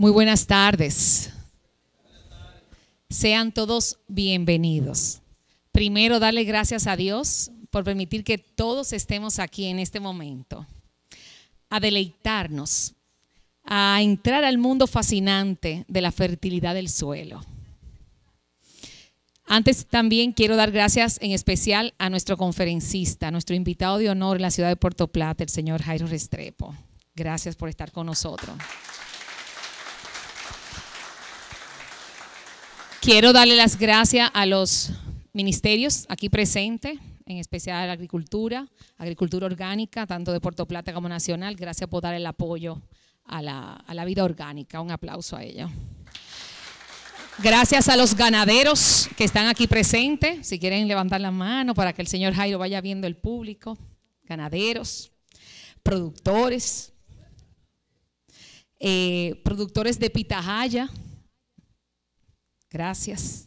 Muy buenas tardes. Sean todos bienvenidos. Primero, darle gracias a Dios por permitir que todos estemos aquí en este momento, a deleitarnos, a entrar al mundo fascinante de la fertilidad del suelo. Antes también quiero dar gracias en especial a nuestro conferencista, nuestro invitado de honor en la ciudad de Puerto Plata, el señor Jairo Restrepo. Gracias por estar con nosotros. Quiero darle las gracias a los ministerios aquí presentes, en especial a la agricultura, agricultura orgánica, tanto de Puerto Plata como nacional. Gracias por dar el apoyo a la, vida orgánica. Un aplauso a ella. Gracias a los ganaderos que están aquí presentes. Si quieren levantar la mano para que el señor Jairo vaya viendo el público. Ganaderos, productores, eh, productores de pitahaya Gracias.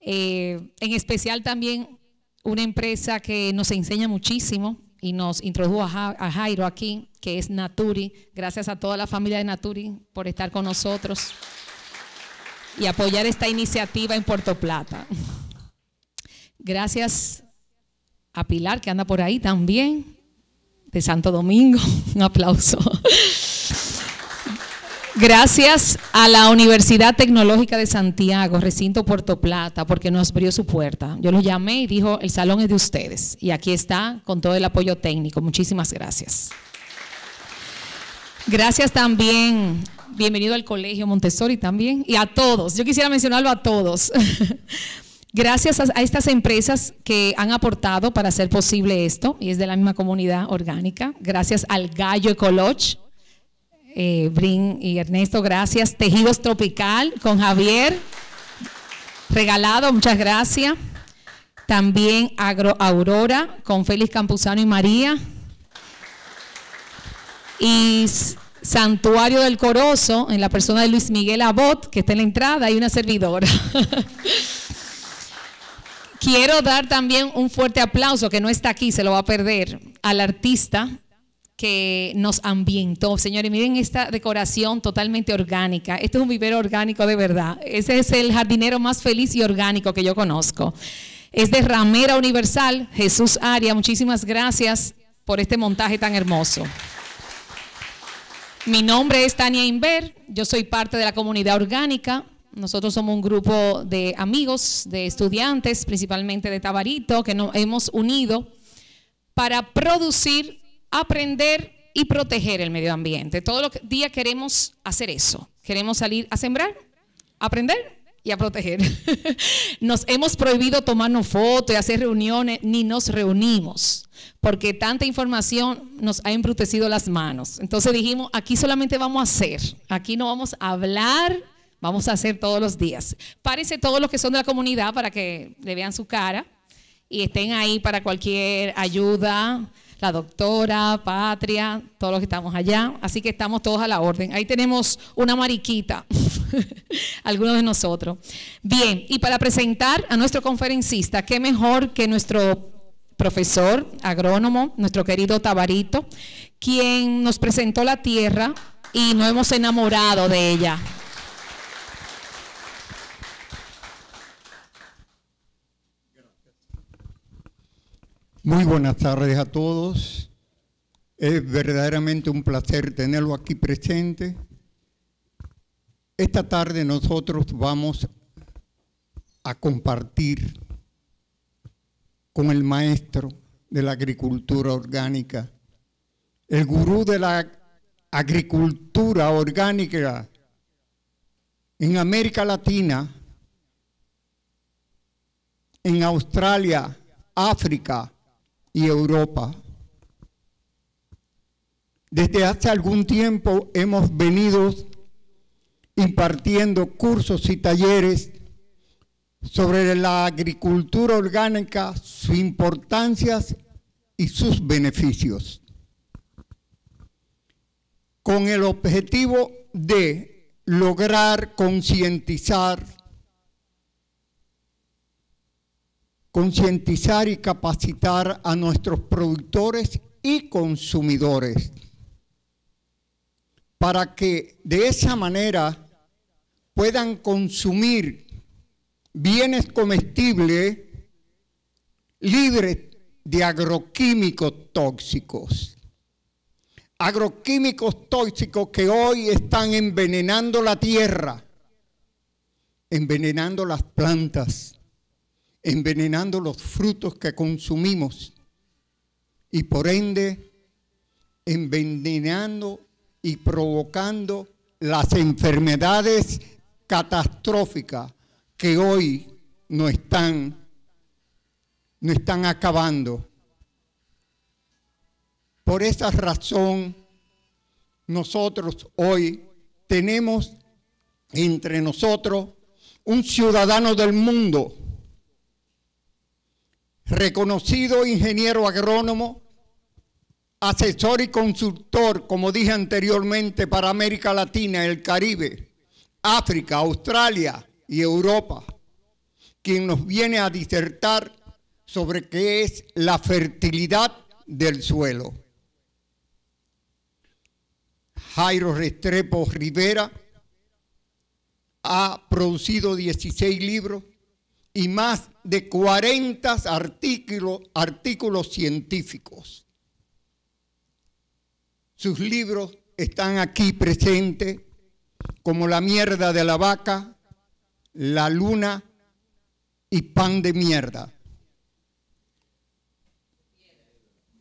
Eh, en especial también una empresa que nos enseña muchísimo y nos introdujo a, a Jairo aquí, que es Naturi. Gracias a toda la familia de Naturi por estar con nosotros y apoyar esta iniciativa en Puerto Plata. Gracias a Pilar, que anda por ahí también, de Santo Domingo. Un aplauso. Gracias a la Universidad Tecnológica de Santiago, recinto Puerto Plata, porque nos abrió su puerta. Yo los llamé y dijo, el salón es de ustedes. Y aquí está con todo el apoyo técnico. Muchísimas gracias. Gracias también bienvenido al Colegio Montessori también y a todos. Yo quisiera mencionarlo a todos. Gracias a, estas empresas que han aportado para hacer posible esto y es de la misma comunidad orgánica. Gracias al Gallo Ecolog. Eh, Brin y Ernesto, gracias. Tejidos Tropical con Javier, regalado, muchas gracias. También Agro Aurora con Félix Campuzano y María. Y Santuario del Corozo, en la persona de Luis Miguel Abot, que está en la entrada, y una servidora. Quiero dar también un fuerte aplauso, que no está aquí, se lo va a perder, al artista que nos ambientó. Señores, miren esta decoración totalmente orgánica. Este es un vivero orgánico de verdad. Ese es el jardinero más feliz y orgánico que yo conozco. Es de Ramera Universal, Jesús Aria. Muchísimas gracias por este montaje tan hermoso. Mi nombre es Tania Inver, yo soy parte de la comunidad orgánica. Nosotros somos un grupo de amigos, de estudiantes, principalmente de Tabarito, que nos hemos unido para producir aprender y proteger el medio ambiente. Todos los días queremos hacer eso. Queremos salir a sembrar, aprender y a proteger. nos hemos prohibido tomarnos fotos y hacer reuniones, ni nos reunimos, porque tanta información nos ha embrutecido las manos. Entonces dijimos, aquí solamente vamos a hacer, aquí no vamos a hablar, vamos a hacer todos los días. Párense todos los que son de la comunidad para que le vean su cara y estén ahí para cualquier ayuda, la doctora, Patria, todos los que estamos allá. Así que estamos todos a la orden. Ahí tenemos una mariquita, algunos de nosotros. Bien, y para presentar a nuestro conferencista, qué mejor que nuestro profesor agrónomo, nuestro querido Tabarito, quien nos presentó la tierra y nos hemos enamorado de ella. Muy buenas tardes a todos. Es verdaderamente un placer tenerlo aquí presente. Esta tarde nosotros vamos a compartir con el maestro de la agricultura orgánica, el gurú de la agricultura orgánica en América Latina, en Australia, África, y Europa. Desde hace algún tiempo hemos venido impartiendo cursos y talleres sobre la agricultura orgánica, sus importancias y sus beneficios, con el objetivo de lograr concientizar concientizar y capacitar a nuestros productores y consumidores para que de esa manera puedan consumir bienes comestibles libres de agroquímicos tóxicos. Agroquímicos tóxicos que hoy están envenenando la tierra, envenenando las plantas, envenenando los frutos que consumimos y por ende envenenando y provocando las enfermedades catastróficas que hoy no están, están acabando. Por esa razón, nosotros hoy tenemos entre nosotros un ciudadano del mundo reconocido ingeniero agrónomo, asesor y consultor, como dije anteriormente, para América Latina, el Caribe, África, Australia y Europa, quien nos viene a disertar sobre qué es la fertilidad del suelo. Jairo Restrepo Rivera ha producido 16 libros y más de 40 artículos, artículos científicos. Sus libros están aquí presentes, como La mierda de la vaca, La luna y Pan de mierda.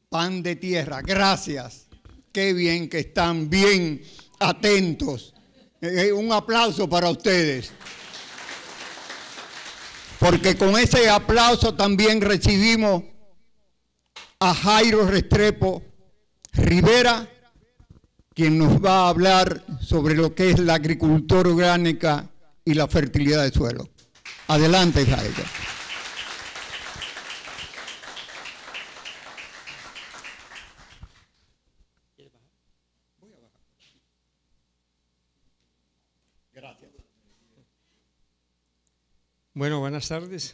Pan de tierra, gracias. Qué bien que están bien atentos. Eh, eh, un aplauso para ustedes porque con ese aplauso también recibimos a Jairo Restrepo Rivera, quien nos va a hablar sobre lo que es la agricultura orgánica y la fertilidad del suelo. Adelante, Jairo. Bueno, buenas tardes.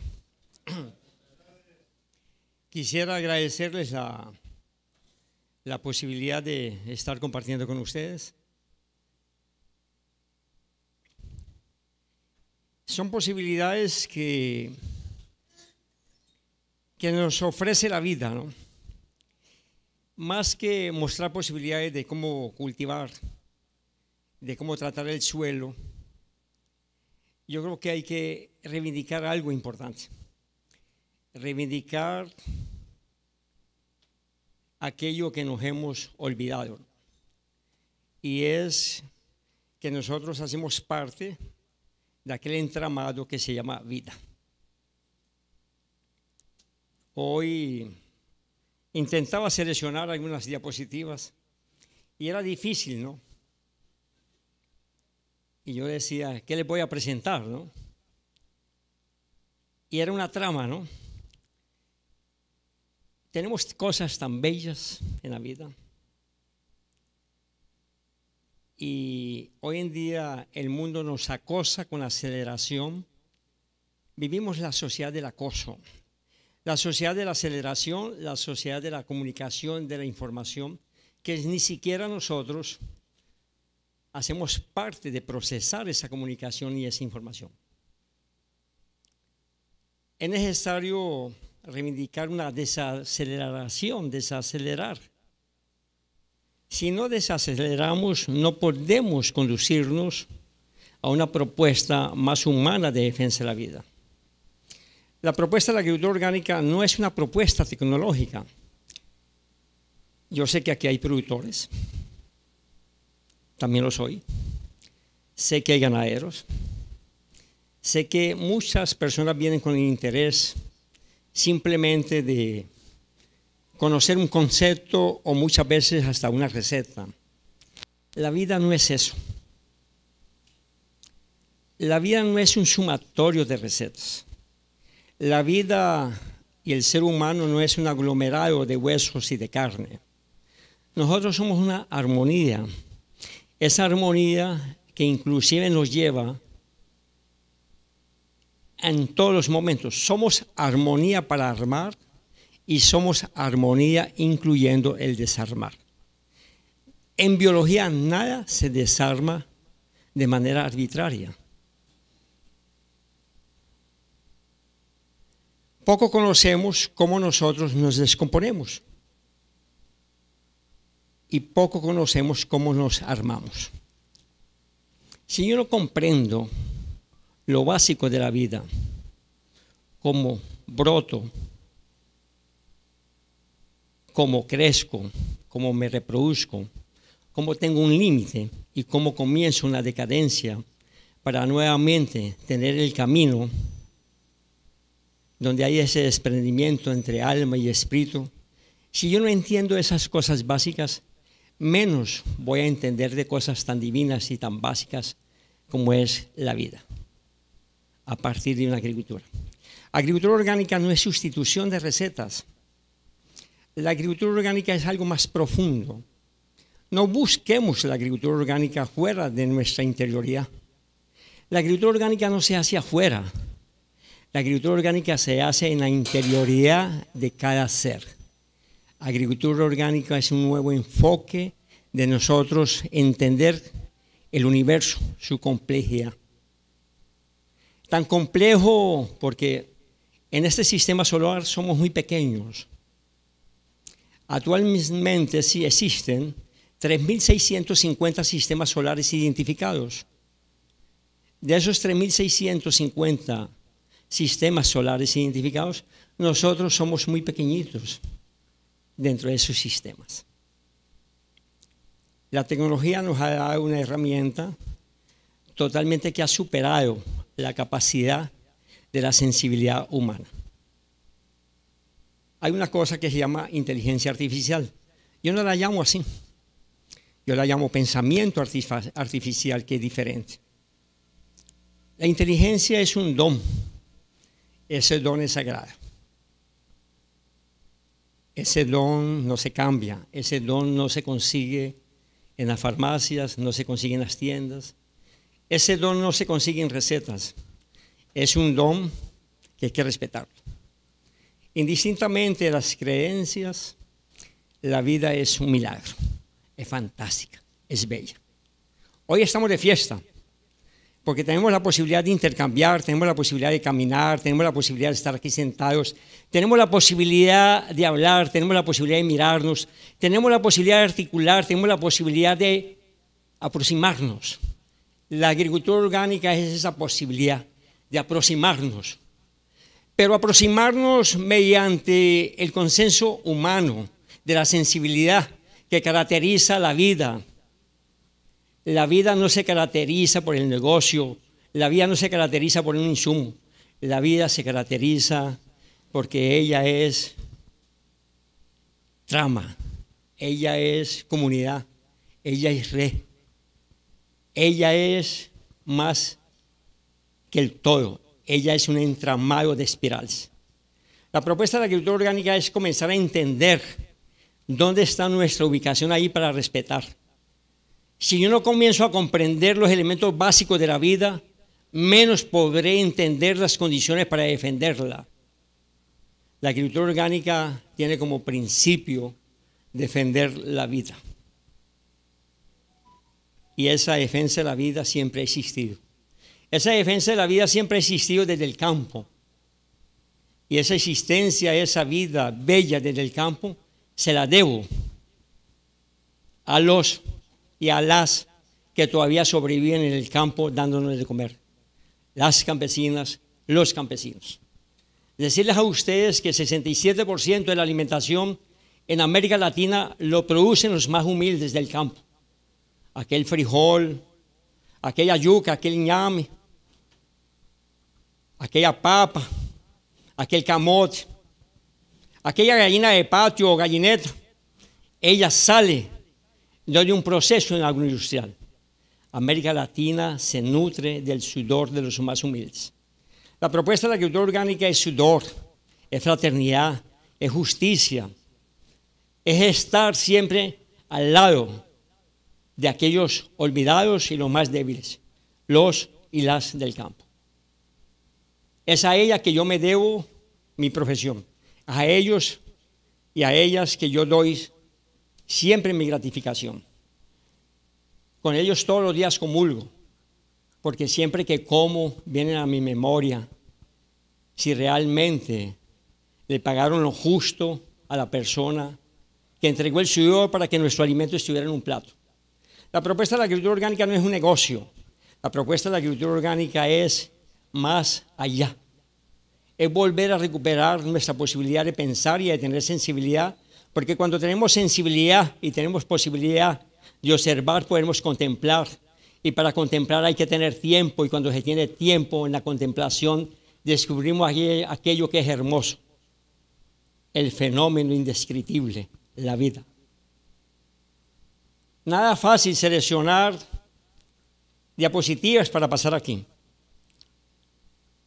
Quisiera agradecerles la, la posibilidad de estar compartiendo con ustedes. Son posibilidades que, que nos ofrece la vida, ¿no? Más que mostrar posibilidades de cómo cultivar, de cómo tratar el suelo, yo creo que hay que reivindicar algo importante. Reivindicar aquello que nos hemos olvidado. Y es que nosotros hacemos parte de aquel entramado que se llama vida. Hoy intentaba seleccionar algunas diapositivas y era difícil, ¿no? Y yo decía, ¿qué le voy a presentar? ¿no? Y era una trama, ¿no? Tenemos cosas tan bellas en la vida. Y hoy en día el mundo nos acosa con la aceleración. Vivimos la sociedad del acoso, la sociedad de la aceleración, la sociedad de la comunicación, de la información, que ni siquiera nosotros hacemos parte de procesar esa comunicación y esa información. Es necesario reivindicar una desaceleración, desacelerar. Si no desaceleramos, no podemos conducirnos a una propuesta más humana de defensa de la vida. La propuesta de la agricultura orgánica no es una propuesta tecnológica. Yo sé que aquí hay productores, también lo soy. Sé que hay ganaderos. Sé que muchas personas vienen con el interés simplemente de conocer un concepto o muchas veces hasta una receta. La vida no es eso. La vida no es un sumatorio de recetas. La vida y el ser humano no es un aglomerado de huesos y de carne. Nosotros somos una armonía esa armonía que inclusive nos lleva en todos los momentos. Somos armonía para armar y somos armonía incluyendo el desarmar. En biología nada se desarma de manera arbitraria. Poco conocemos cómo nosotros nos descomponemos y poco conocemos cómo nos armamos. Si yo no comprendo lo básico de la vida, cómo broto, cómo crezco, cómo me reproduzco, cómo tengo un límite y cómo comienzo una decadencia para nuevamente tener el camino donde hay ese desprendimiento entre alma y espíritu. Si yo no entiendo esas cosas básicas, menos voy a entender de cosas tan divinas y tan básicas como es la vida, a partir de una agricultura. Agricultura orgánica no es sustitución de recetas. La agricultura orgánica es algo más profundo. No busquemos la agricultura orgánica fuera de nuestra interioridad. La agricultura orgánica no se hace afuera. La agricultura orgánica se hace en la interioridad de cada ser. Agricultura orgánica es un nuevo enfoque de nosotros entender el universo, su complejidad. Tan complejo porque en este sistema solar somos muy pequeños. Actualmente sí existen 3.650 sistemas solares identificados. De esos 3.650 sistemas solares identificados, nosotros somos muy pequeñitos dentro de sus sistemas. La tecnología nos ha dado una herramienta totalmente que ha superado la capacidad de la sensibilidad humana. Hay una cosa que se llama inteligencia artificial. Yo no la llamo así. Yo la llamo pensamiento artificial, que es diferente. La inteligencia es un don. Ese don es sagrado. Ese don no se cambia, ese don no se consigue en las farmacias, no se consigue en las tiendas. Ese don no se consigue en recetas. Es un don que hay que respetar. Indistintamente de las creencias, la vida es un milagro, es fantástica, es bella. Hoy estamos de fiesta porque tenemos la posibilidad de intercambiar, tenemos la posibilidad de caminar, tenemos la posibilidad de estar aquí sentados, tenemos la posibilidad de hablar, tenemos la posibilidad de mirarnos, tenemos la posibilidad de articular, tenemos la posibilidad de aproximarnos. La agricultura orgánica es esa posibilidad de aproximarnos, pero aproximarnos mediante el consenso humano, de la sensibilidad que caracteriza la vida, la vida no se caracteriza por el negocio, la vida no se caracteriza por un insumo, la vida se caracteriza porque ella es trama, ella es comunidad, ella es red, ella es más que el todo, ella es un entramado de espirales. La propuesta de la agricultura orgánica es comenzar a entender dónde está nuestra ubicación ahí para respetar. Si yo no comienzo a comprender los elementos básicos de la vida, menos podré entender las condiciones para defenderla. La agricultura orgánica tiene como principio defender la vida. Y esa defensa de la vida siempre ha existido. Esa defensa de la vida siempre ha existido desde el campo. Y esa existencia, esa vida bella desde el campo, se la debo a los y a las que todavía sobreviven en el campo dándonos de comer. Las campesinas, los campesinos. Decirles a ustedes que el 67% de la alimentación en América Latina lo producen los más humildes del campo. Aquel frijol, aquella yuca, aquel ñame, aquella papa, aquel camote, aquella gallina de patio o gallineta, ella sale no hay un proceso en agroindustrial. América Latina se nutre del sudor de los más humildes. La propuesta de la agricultura orgánica es sudor, es fraternidad, es justicia, es estar siempre al lado de aquellos olvidados y los más débiles, los y las del campo. Es a ella que yo me debo mi profesión, a ellos y a ellas que yo doy siempre mi gratificación. Con ellos todos los días comulgo, porque siempre que como vienen a mi memoria si realmente le pagaron lo justo a la persona que entregó el sudor para que nuestro alimento estuviera en un plato. La propuesta de la agricultura orgánica no es un negocio. La propuesta de la agricultura orgánica es más allá. Es volver a recuperar nuestra posibilidad de pensar y de tener sensibilidad porque cuando tenemos sensibilidad y tenemos posibilidad de observar, podemos contemplar. Y para contemplar hay que tener tiempo. Y cuando se tiene tiempo en la contemplación, descubrimos aquello que es hermoso. El fenómeno indescriptible, la vida. Nada fácil seleccionar diapositivas para pasar aquí.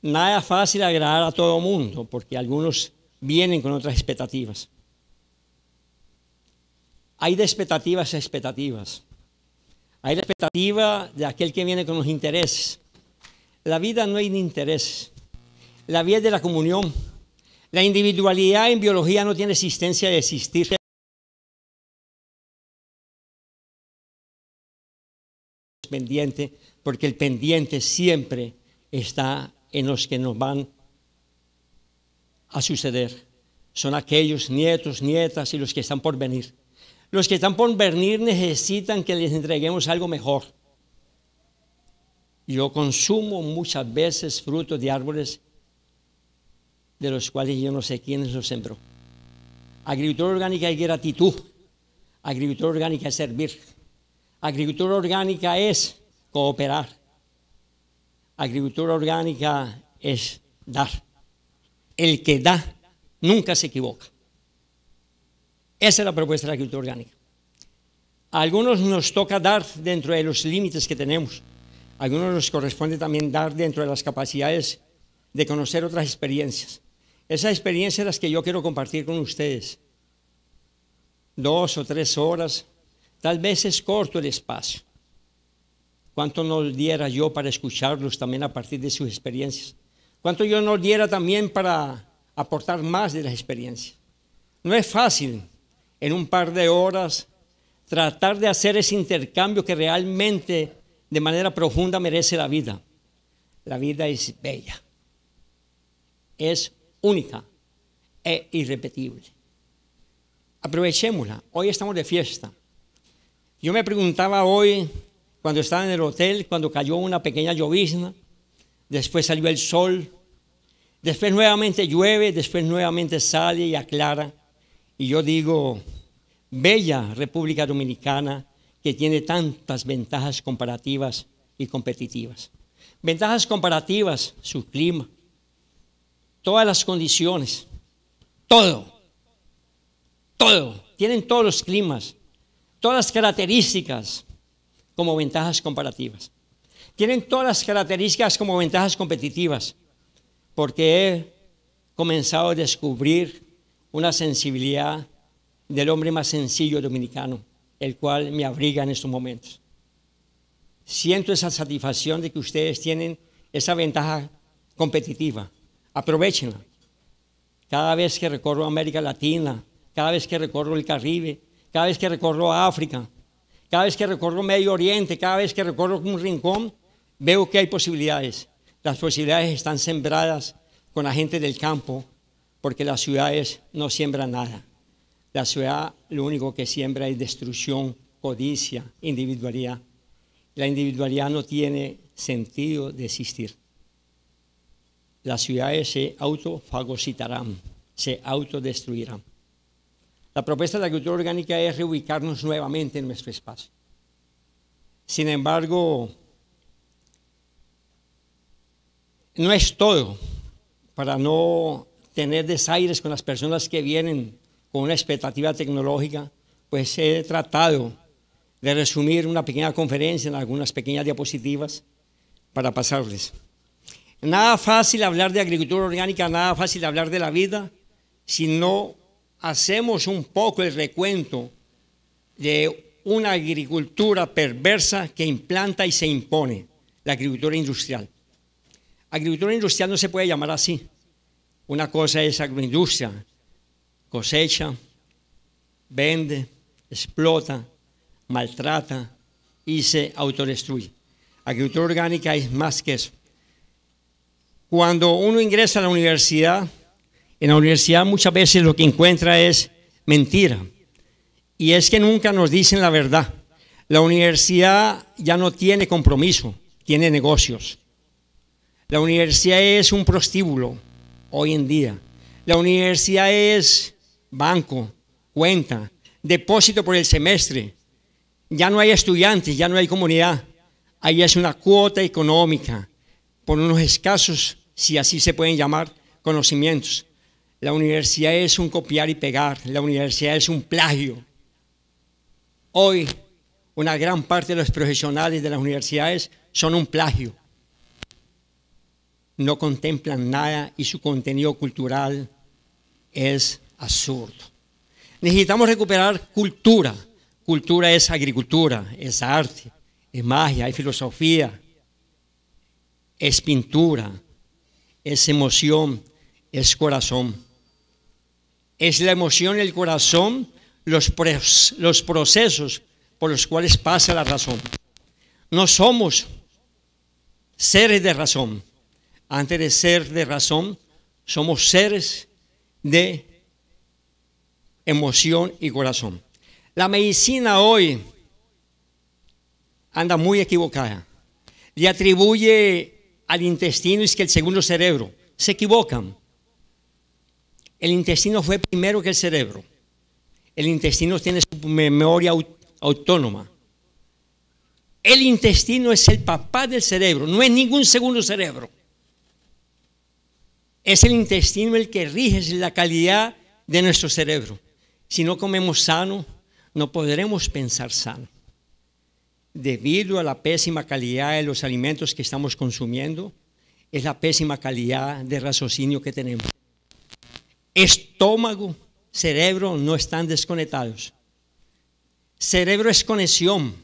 Nada fácil agradar a todo el mundo, porque algunos vienen con otras expectativas hay de expectativas a expectativas. Hay la expectativa de aquel que viene con los intereses. La vida no hay ni interés. La vida es de la comunión. La individualidad en biología no tiene existencia de existir. pendiente, porque el pendiente siempre está en los que nos van a suceder. Son aquellos nietos, nietas y los que están por venir. Los que están por venir necesitan que les entreguemos algo mejor. Yo consumo muchas veces frutos de árboles de los cuales yo no sé quiénes los sembró. Agricultura orgánica es gratitud. Agricultura orgánica es servir. Agricultura orgánica es cooperar. Agricultura orgánica es dar. El que da nunca se equivoca. Esa es la propuesta de la cultura orgánica. A algunos nos toca dar dentro de los límites que tenemos. A algunos nos corresponde también dar dentro de las capacidades de conocer otras experiencias. Esas experiencias las que yo quiero compartir con ustedes. Dos o tres horas, tal vez es corto el espacio. ¿Cuánto nos diera yo para escucharlos también a partir de sus experiencias? ¿Cuánto yo no diera también para aportar más de las experiencias? No es fácil en un par de horas, tratar de hacer ese intercambio que realmente de manera profunda merece la vida. La vida es bella, es única e irrepetible. Aprovechémosla, hoy estamos de fiesta. Yo me preguntaba hoy, cuando estaba en el hotel, cuando cayó una pequeña llovizna, después salió el sol, después nuevamente llueve, después nuevamente sale y aclara y yo digo, bella República Dominicana que tiene tantas ventajas comparativas y competitivas. Ventajas comparativas, su clima, todas las condiciones, todo, todo, tienen todos los climas, todas las características como ventajas comparativas. Tienen todas las características como ventajas competitivas, porque he comenzado a descubrir una sensibilidad del hombre más sencillo dominicano, el cual me abriga en estos momentos. Siento esa satisfacción de que ustedes tienen esa ventaja competitiva. Aprovechenla. Cada vez que recorro América Latina, cada vez que recorro el Caribe, cada vez que recorro África, cada vez que recorro Medio Oriente, cada vez que recorro un rincón, veo que hay posibilidades. Las posibilidades están sembradas con la gente del campo, porque las ciudades no siembran nada. La ciudad lo único que siembra es destrucción, codicia, individualidad. La individualidad no tiene sentido de existir. Las ciudades se autofagocitarán, se autodestruirán. La propuesta de la agricultura orgánica es reubicarnos nuevamente en nuestro espacio. Sin embargo, no es todo para no tener desaires con las personas que vienen con una expectativa tecnológica, pues he tratado de resumir una pequeña conferencia en algunas pequeñas diapositivas para pasarles. Nada fácil hablar de agricultura orgánica, nada fácil hablar de la vida, si no hacemos un poco el recuento de una agricultura perversa que implanta y se impone, la agricultura industrial. Agricultura industrial no se puede llamar así, una cosa es agroindustria, cosecha, vende, explota, maltrata y se autodestruye. Agricultura orgánica es más que eso. Cuando uno ingresa a la universidad, en la universidad muchas veces lo que encuentra es mentira. Y es que nunca nos dicen la verdad. La universidad ya no tiene compromiso, tiene negocios. La universidad es un prostíbulo, hoy en día. La universidad es banco, cuenta, depósito por el semestre. Ya no hay estudiantes, ya no hay comunidad. Ahí es una cuota económica por unos escasos, si así se pueden llamar, conocimientos. La universidad es un copiar y pegar, la universidad es un plagio. Hoy, una gran parte de los profesionales de las universidades son un plagio no contemplan nada y su contenido cultural es absurdo. Necesitamos recuperar cultura. Cultura es agricultura, es arte, es magia, es filosofía, es pintura, es emoción, es corazón. Es la emoción, y el corazón, los procesos por los cuales pasa la razón. No somos seres de razón antes de ser de razón, somos seres de emoción y corazón. La medicina hoy anda muy equivocada. Le atribuye al intestino es que el segundo cerebro. Se equivocan. El intestino fue primero que el cerebro. El intestino tiene su memoria autónoma. El intestino es el papá del cerebro, no es ningún segundo cerebro. Es el intestino el que rige la calidad de nuestro cerebro. Si no comemos sano, no podremos pensar sano. Debido a la pésima calidad de los alimentos que estamos consumiendo, es la pésima calidad de raciocinio que tenemos. Estómago, cerebro no están desconectados. Cerebro es conexión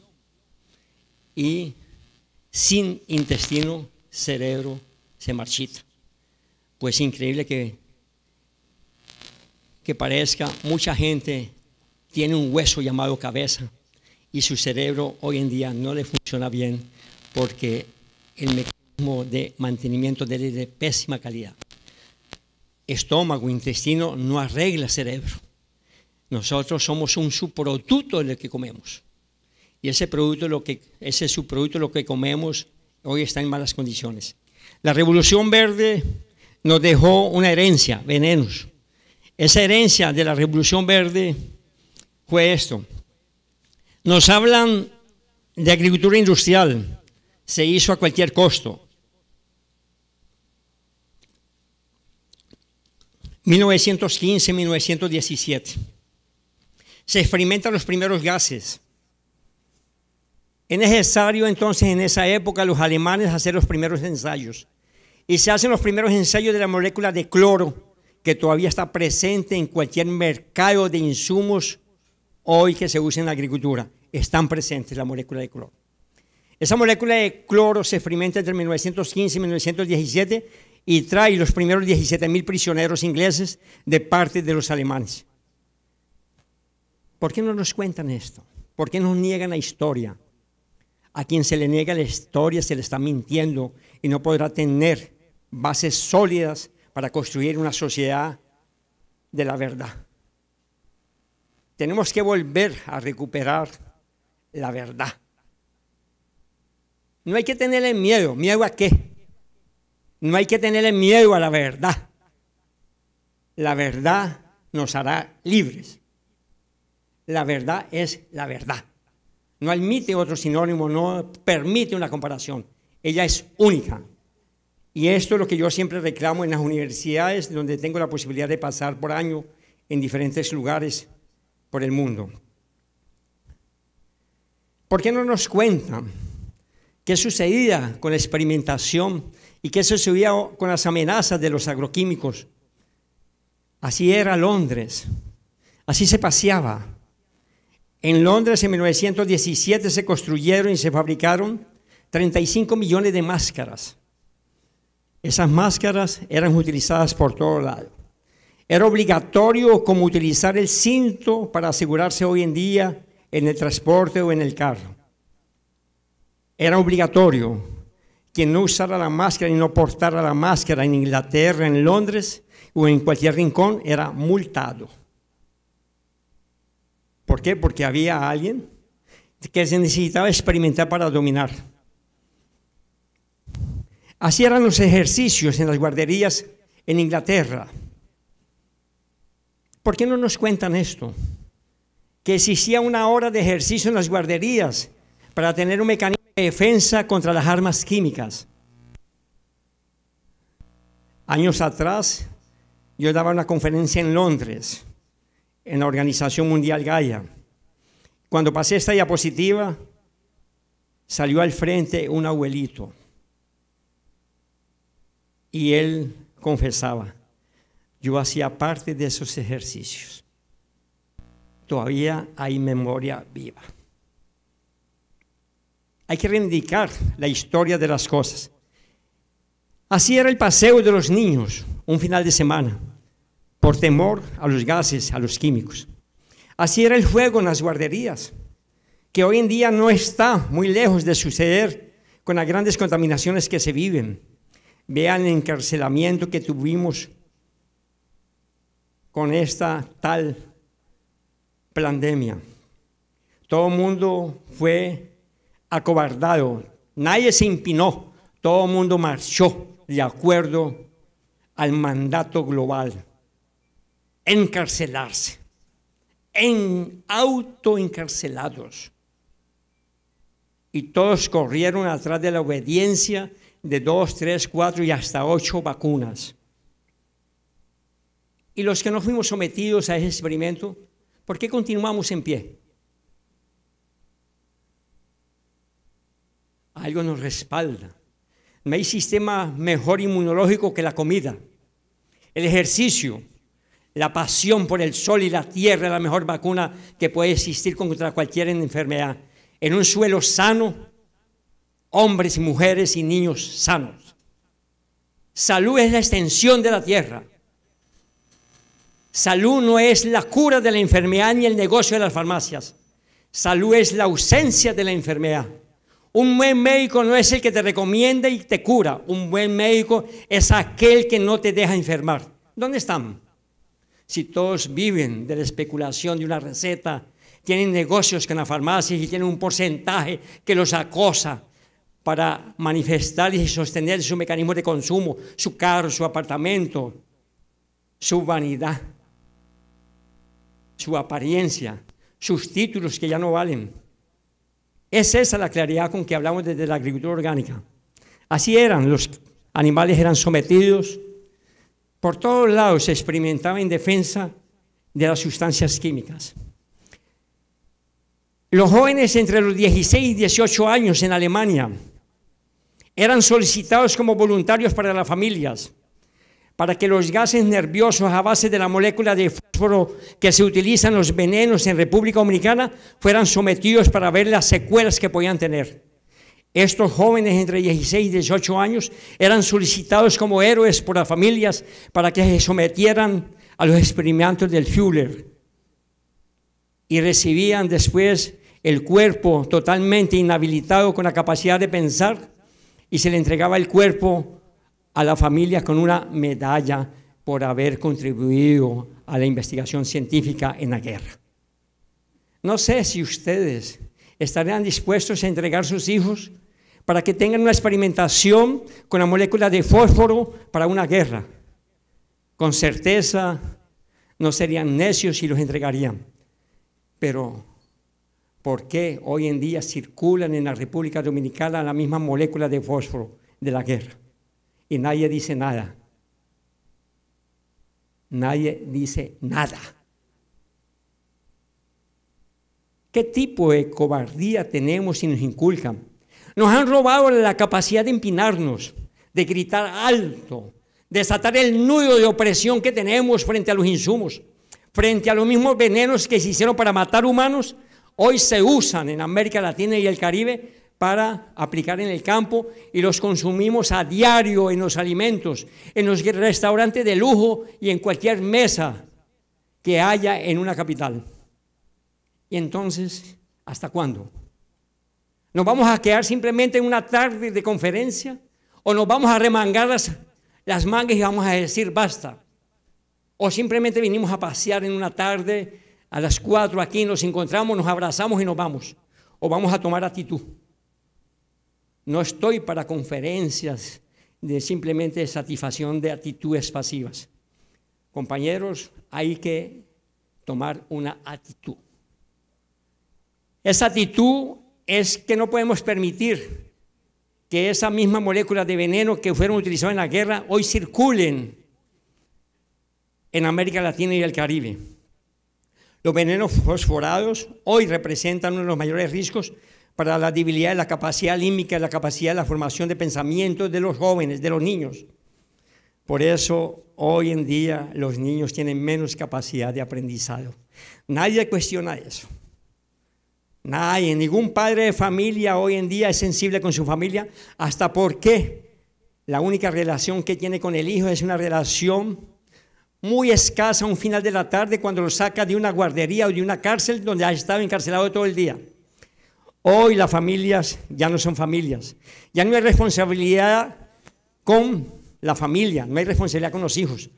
y sin intestino, cerebro se marchita pues increíble que, que parezca, mucha gente tiene un hueso llamado cabeza y su cerebro hoy en día no le funciona bien porque el mecanismo de mantenimiento de es de pésima calidad. Estómago, intestino no arregla cerebro. Nosotros somos un subproducto del que comemos. Y ese producto, lo que, ese subproducto, lo que comemos, hoy está en malas condiciones. La revolución verde nos dejó una herencia, venenos. Esa herencia de la Revolución Verde fue esto. Nos hablan de agricultura industrial, se hizo a cualquier costo. 1915-1917. Se experimentan los primeros gases. Es necesario entonces en esa época los alemanes hacer los primeros ensayos y se hacen los primeros ensayos de la molécula de cloro, que todavía está presente en cualquier mercado de insumos hoy que se usa en la agricultura. Están presentes la molécula de cloro. Esa molécula de cloro se experimenta entre 1915 y 1917 y trae los primeros 17.000 prisioneros ingleses de parte de los alemanes. ¿Por qué no nos cuentan esto? ¿Por qué nos niegan la historia? A quien se le niega la historia se le está mintiendo y no podrá tener bases sólidas para construir una sociedad de la verdad. Tenemos que volver a recuperar la verdad. No hay que tenerle miedo. ¿Miedo a qué? No hay que tenerle miedo a la verdad. La verdad nos hará libres. La verdad es la verdad. No admite otro sinónimo, no permite una comparación. Ella es única. Y esto es lo que yo siempre reclamo en las universidades donde tengo la posibilidad de pasar por año en diferentes lugares por el mundo. ¿Por qué no nos cuentan qué sucedía con la experimentación y qué sucedía con las amenazas de los agroquímicos? Así era Londres, así se paseaba. En Londres en 1917 se construyeron y se fabricaron 35 millones de máscaras. Esas máscaras eran utilizadas por todo lado. Era obligatorio como utilizar el cinto para asegurarse hoy en día en el transporte o en el carro. Era obligatorio quien no usara la máscara y no portara la máscara en Inglaterra, en Londres o en cualquier rincón era multado. ¿Por qué? Porque había alguien que se necesitaba experimentar para dominar. Así eran los ejercicios en las guarderías en Inglaterra. ¿Por qué no nos cuentan esto? Que existía una hora de ejercicio en las guarderías para tener un mecanismo de defensa contra las armas químicas. Años atrás, yo daba una conferencia en Londres, en la Organización Mundial Gaia. Cuando pasé esta diapositiva, salió al frente un abuelito y él confesaba, yo hacía parte de esos ejercicios. Todavía hay memoria viva. Hay que reivindicar la historia de las cosas. Así era el paseo de los niños un final de semana, por temor a los gases, a los químicos. Así era el juego en las guarderías, que hoy en día no está muy lejos de suceder con las grandes contaminaciones que se viven Vean el encarcelamiento que tuvimos con esta tal pandemia. Todo el mundo fue acobardado, nadie se impinó, todo el mundo marchó de acuerdo al mandato global. Encarcelarse, en autoencarcelados. Y todos corrieron atrás de la obediencia de dos, tres, cuatro y hasta ocho vacunas. Y los que no fuimos sometidos a ese experimento, ¿por qué continuamos en pie? Algo nos respalda. No hay sistema mejor inmunológico que la comida. El ejercicio, la pasión por el sol y la tierra es la mejor vacuna que puede existir contra cualquier enfermedad. En un suelo sano, hombres y mujeres y niños sanos. Salud es la extensión de la tierra. Salud no es la cura de la enfermedad ni el negocio de las farmacias. Salud es la ausencia de la enfermedad. Un buen médico no es el que te recomienda y te cura. Un buen médico es aquel que no te deja enfermar. ¿Dónde están? Si todos viven de la especulación de una receta, tienen negocios con las farmacias y tienen un porcentaje que los acosa, para manifestar y sostener su mecanismo de consumo, su carro, su apartamento, su vanidad, su apariencia, sus títulos que ya no valen. Es esa la claridad con que hablamos desde la agricultura orgánica. Así eran, los animales eran sometidos, por todos lados se experimentaba en defensa de las sustancias químicas. Los jóvenes entre los 16 y 18 años en Alemania eran solicitados como voluntarios para las familias, para que los gases nerviosos a base de la molécula de fósforo que se utilizan los venenos en República Dominicana fueran sometidos para ver las secuelas que podían tener. Estos jóvenes entre 16 y 18 años eran solicitados como héroes por las familias para que se sometieran a los experimentos del Fuller y recibían después el cuerpo totalmente inhabilitado con la capacidad de pensar y se le entregaba el cuerpo a la familia con una medalla por haber contribuido a la investigación científica en la guerra. No sé si ustedes estarían dispuestos a entregar sus hijos para que tengan una experimentación con la molécula de fósforo para una guerra. Con certeza no serían necios si los entregarían, pero por qué hoy en día circulan en la República Dominicana la misma molécula de fósforo de la guerra. Y nadie dice nada. Nadie dice nada. ¿Qué tipo de cobardía tenemos si nos inculcan? Nos han robado la capacidad de empinarnos, de gritar alto, de desatar el nudo de opresión que tenemos frente a los insumos, frente a los mismos venenos que se hicieron para matar humanos, hoy se usan en América Latina y el Caribe para aplicar en el campo y los consumimos a diario en los alimentos, en los restaurantes de lujo y en cualquier mesa que haya en una capital. Y entonces, ¿hasta cuándo? ¿Nos vamos a quedar simplemente en una tarde de conferencia? ¿O nos vamos a remangar las, las mangas y vamos a decir basta? ¿O simplemente vinimos a pasear en una tarde a las cuatro aquí nos encontramos, nos abrazamos y nos vamos. O vamos a tomar actitud. No estoy para conferencias de simplemente satisfacción de actitudes pasivas. Compañeros, hay que tomar una actitud. Esa actitud es que no podemos permitir que esa misma molécula de veneno que fueron utilizadas en la guerra hoy circulen en América Latina y el Caribe. Los venenos fosforados hoy representan uno de los mayores riesgos para la debilidad de la capacidad límbica, la capacidad de la formación de pensamientos de los jóvenes, de los niños. Por eso hoy en día los niños tienen menos capacidad de aprendizado. Nadie cuestiona eso. Nadie, ningún padre de familia hoy en día es sensible con su familia, hasta porque la única relación que tiene con el hijo es una relación muy escasa un final de la tarde cuando lo saca de una guardería o de una cárcel donde ha estado encarcelado todo el día. Hoy las familias ya no son familias, ya no hay responsabilidad con la familia, no hay responsabilidad con los hijos.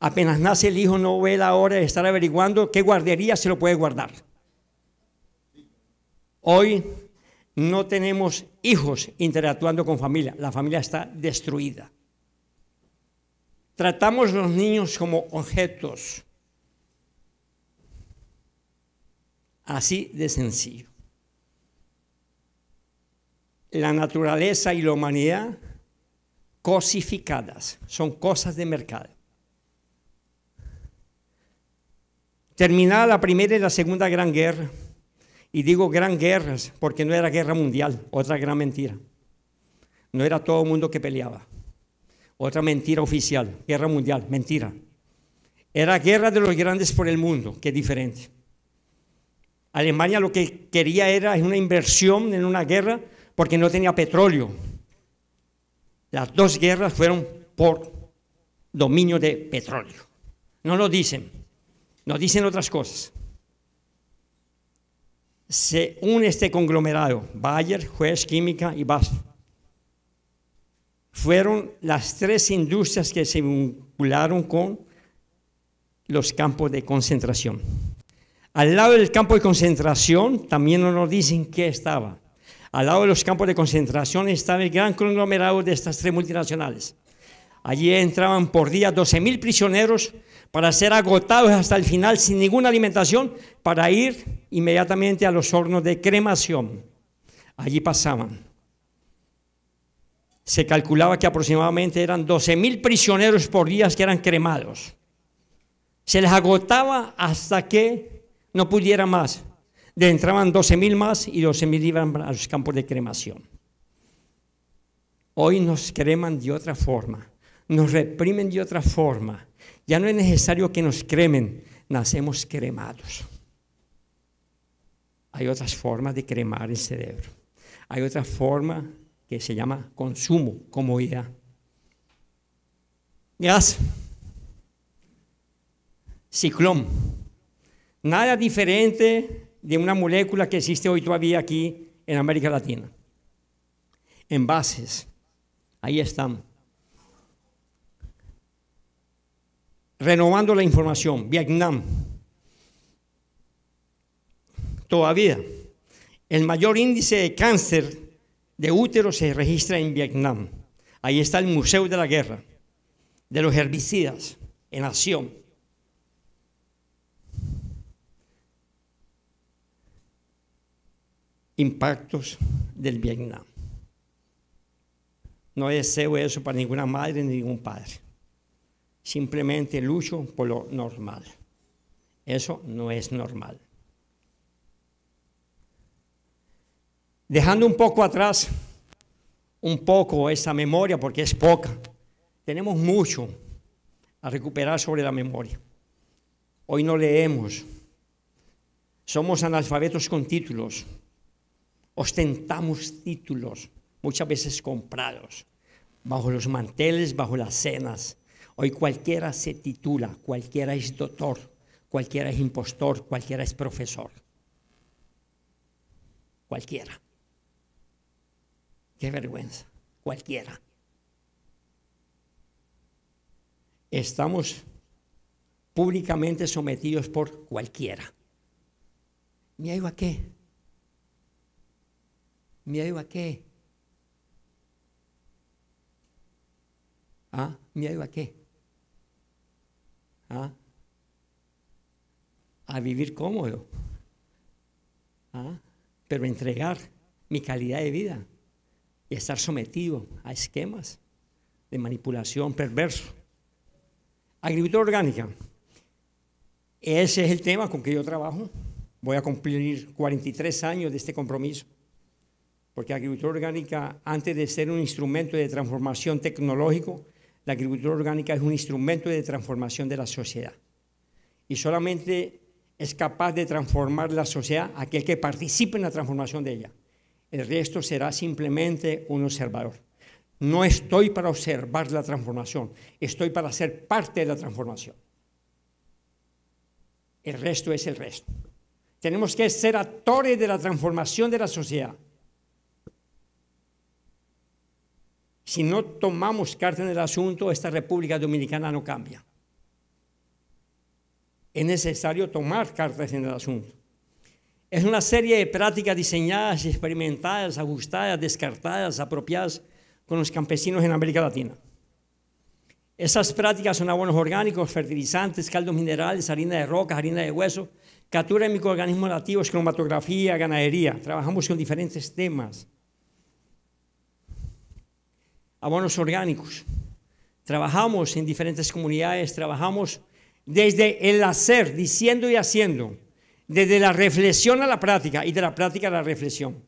Apenas nace el hijo no ve la hora de estar averiguando qué guardería se lo puede guardar. Hoy no tenemos hijos interactuando con familia, la familia está destruida. Tratamos los niños como objetos. Así de sencillo. La naturaleza y la humanidad cosificadas, son cosas de mercado. Terminada la Primera y la Segunda Gran Guerra, y digo gran guerras porque no era guerra mundial, otra gran mentira. No era todo el mundo que peleaba. Otra mentira oficial, guerra mundial, mentira. Era guerra de los grandes por el mundo, qué diferente. Alemania lo que quería era una inversión en una guerra porque no tenía petróleo. Las dos guerras fueron por dominio de petróleo. No lo dicen, no dicen otras cosas. Se une este conglomerado, Bayer, Juez Química y BASF fueron las tres industrias que se vincularon con los campos de concentración. Al lado del campo de concentración también nos dicen qué estaba. Al lado de los campos de concentración estaba el gran conglomerado de estas tres multinacionales. Allí entraban por día 12.000 prisioneros para ser agotados hasta el final sin ninguna alimentación para ir inmediatamente a los hornos de cremación. Allí pasaban se calculaba que aproximadamente eran 12.000 prisioneros por día que eran cremados. Se les agotaba hasta que no pudiera más. De entraban 12.000 más y 12.000 iban a los campos de cremación. Hoy nos creman de otra forma, nos reprimen de otra forma. Ya no es necesario que nos cremen, nacemos cremados. Hay otras formas de cremar el cerebro. Hay otra forma que se llama consumo como gas Gas. ciclón, nada diferente de una molécula que existe hoy todavía aquí en América Latina. Envases, ahí están. Renovando la información, Vietnam. Todavía, el mayor índice de cáncer de útero se registra en Vietnam. Ahí está el Museo de la Guerra, de los herbicidas en acción. Impactos del Vietnam. No deseo eso para ninguna madre ni ningún padre. Simplemente lucho por lo normal. Eso no es normal. Dejando un poco atrás, un poco esa memoria, porque es poca, tenemos mucho a recuperar sobre la memoria. Hoy no leemos, somos analfabetos con títulos, ostentamos títulos, muchas veces comprados, bajo los manteles, bajo las cenas. Hoy cualquiera se titula, cualquiera es doctor, cualquiera es impostor, cualquiera es profesor. Cualquiera. Qué vergüenza, cualquiera. Estamos públicamente sometidos por cualquiera. ¿Miedo a qué? ¿Miedo a qué? ¿Ah? ¿Miedo a qué? ¿Ah? A vivir cómodo. ¿Ah? Pero entregar mi calidad de vida y estar sometido a esquemas de manipulación perverso. Agricultura orgánica. Ese es el tema con que yo trabajo. Voy a cumplir 43 años de este compromiso, porque la agricultura orgánica, antes de ser un instrumento de transformación tecnológico, la agricultura orgánica es un instrumento de transformación de la sociedad. Y solamente es capaz de transformar la sociedad aquel que participe en la transformación de ella el resto será simplemente un observador. No estoy para observar la transformación, estoy para ser parte de la transformación. El resto es el resto. Tenemos que ser actores de la transformación de la sociedad. Si no tomamos cartas en el asunto, esta República Dominicana no cambia. Es necesario tomar cartas en el asunto. Es una serie de prácticas diseñadas, experimentadas, ajustadas, descartadas, apropiadas con los campesinos en América Latina. Esas prácticas son abonos orgánicos, fertilizantes, caldos minerales, harina de roca, harina de hueso, captura de microorganismos nativos, cromatografía, ganadería. Trabajamos con diferentes temas. Abonos orgánicos. Trabajamos en diferentes comunidades, trabajamos desde el hacer, diciendo y haciendo desde la reflexión a la práctica y de la práctica a la reflexión.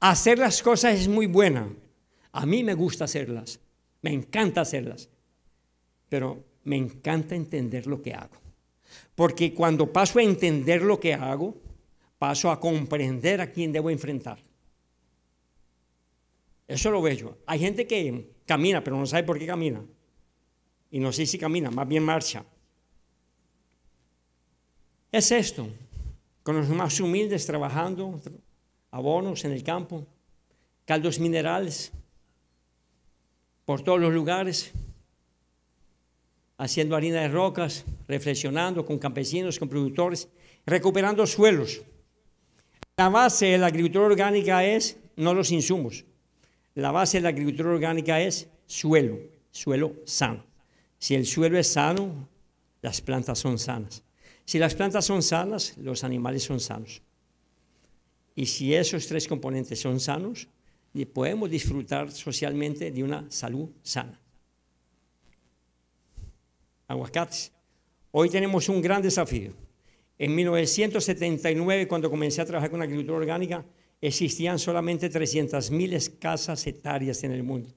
Hacer las cosas es muy buena. A mí me gusta hacerlas, me encanta hacerlas, pero me encanta entender lo que hago. Porque cuando paso a entender lo que hago, paso a comprender a quién debo enfrentar. Eso lo veo Hay gente que camina, pero no sabe por qué camina. Y no sé si camina, más bien marcha. Es esto, con los más humildes trabajando, abonos en el campo, caldos minerales, por todos los lugares, haciendo harina de rocas, reflexionando con campesinos, con productores, recuperando suelos. La base de la agricultura orgánica es no los insumos. La base de la agricultura orgánica es suelo, suelo sano. Si el suelo es sano, las plantas son sanas. Si las plantas son sanas, los animales son sanos. Y si esos tres componentes son sanos, podemos disfrutar socialmente de una salud sana. Aguacates. Hoy tenemos un gran desafío. En 1979, cuando comencé a trabajar con agricultura orgánica, existían solamente 300.000 escasas hectáreas en el mundo.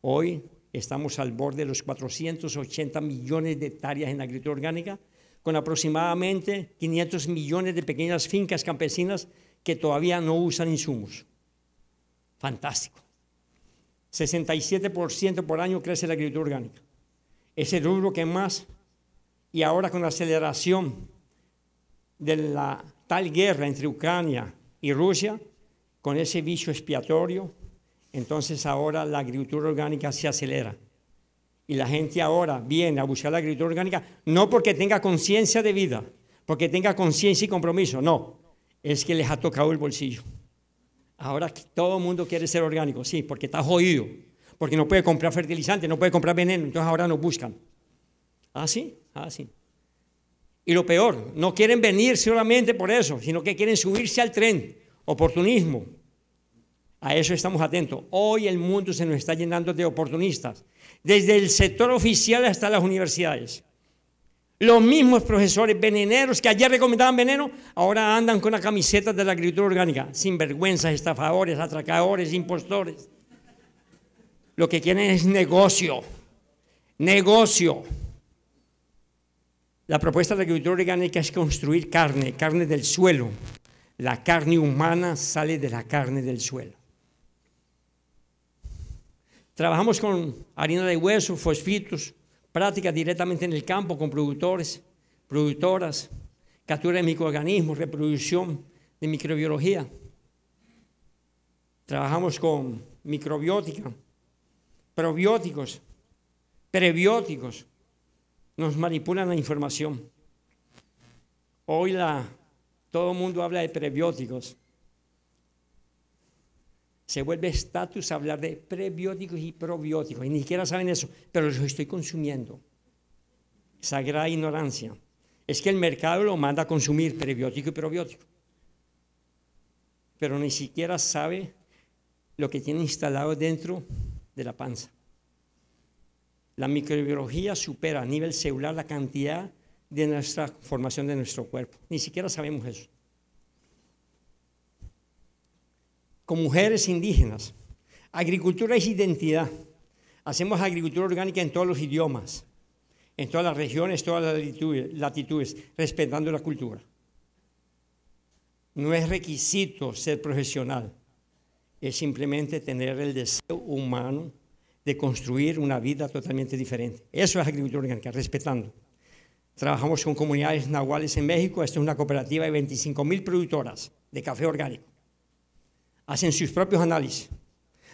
Hoy estamos al borde de los 480 millones de hectáreas en agricultura orgánica con aproximadamente 500 millones de pequeñas fincas campesinas que todavía no usan insumos. Fantástico. 67% por año crece la agricultura orgánica. Es el rubro que más, y ahora con la aceleración de la tal guerra entre Ucrania y Rusia, con ese vicio expiatorio, entonces ahora la agricultura orgánica se acelera. Y la gente ahora viene a buscar la agricultura orgánica no porque tenga conciencia de vida, porque tenga conciencia y compromiso, no, es que les ha tocado el bolsillo. Ahora todo el mundo quiere ser orgánico, sí, porque está jodido, porque no puede comprar fertilizante, no puede comprar veneno, entonces ahora nos buscan. Ah, sí, ah, sí. Y lo peor, no quieren venir solamente por eso, sino que quieren subirse al tren. Oportunismo. A eso estamos atentos. Hoy el mundo se nos está llenando de oportunistas desde el sector oficial hasta las universidades. Los mismos profesores veneneros que ayer recomendaban veneno, ahora andan con la camiseta de la agricultura orgánica. sin Sinvergüenzas, estafadores, atracadores, impostores. Lo que quieren es negocio. Negocio. La propuesta de la agricultura orgánica es construir carne, carne del suelo. La carne humana sale de la carne del suelo. Trabajamos con harina de hueso, fosfitos, prácticas directamente en el campo con productores, productoras, captura de microorganismos, reproducción de microbiología. Trabajamos con microbiótica, probióticos, prebióticos. Nos manipulan la información. Hoy todo el mundo habla de prebióticos. Se vuelve estatus hablar de prebióticos y probióticos, y ni siquiera saben eso, pero los estoy consumiendo. Sagrada ignorancia. Es que el mercado lo manda a consumir prebiótico y probiótico, pero ni siquiera sabe lo que tiene instalado dentro de la panza. La microbiología supera a nivel celular la cantidad de nuestra formación de nuestro cuerpo. Ni siquiera sabemos eso. con mujeres indígenas. Agricultura es identidad. Hacemos agricultura orgánica en todos los idiomas, en todas las regiones, todas las latitudes, respetando la cultura. No es requisito ser profesional, es simplemente tener el deseo humano de construir una vida totalmente diferente. Eso es agricultura orgánica, respetando. Trabajamos con comunidades nahuales en México, esta es una cooperativa de 25 mil productoras de café orgánico hacen sus propios análisis.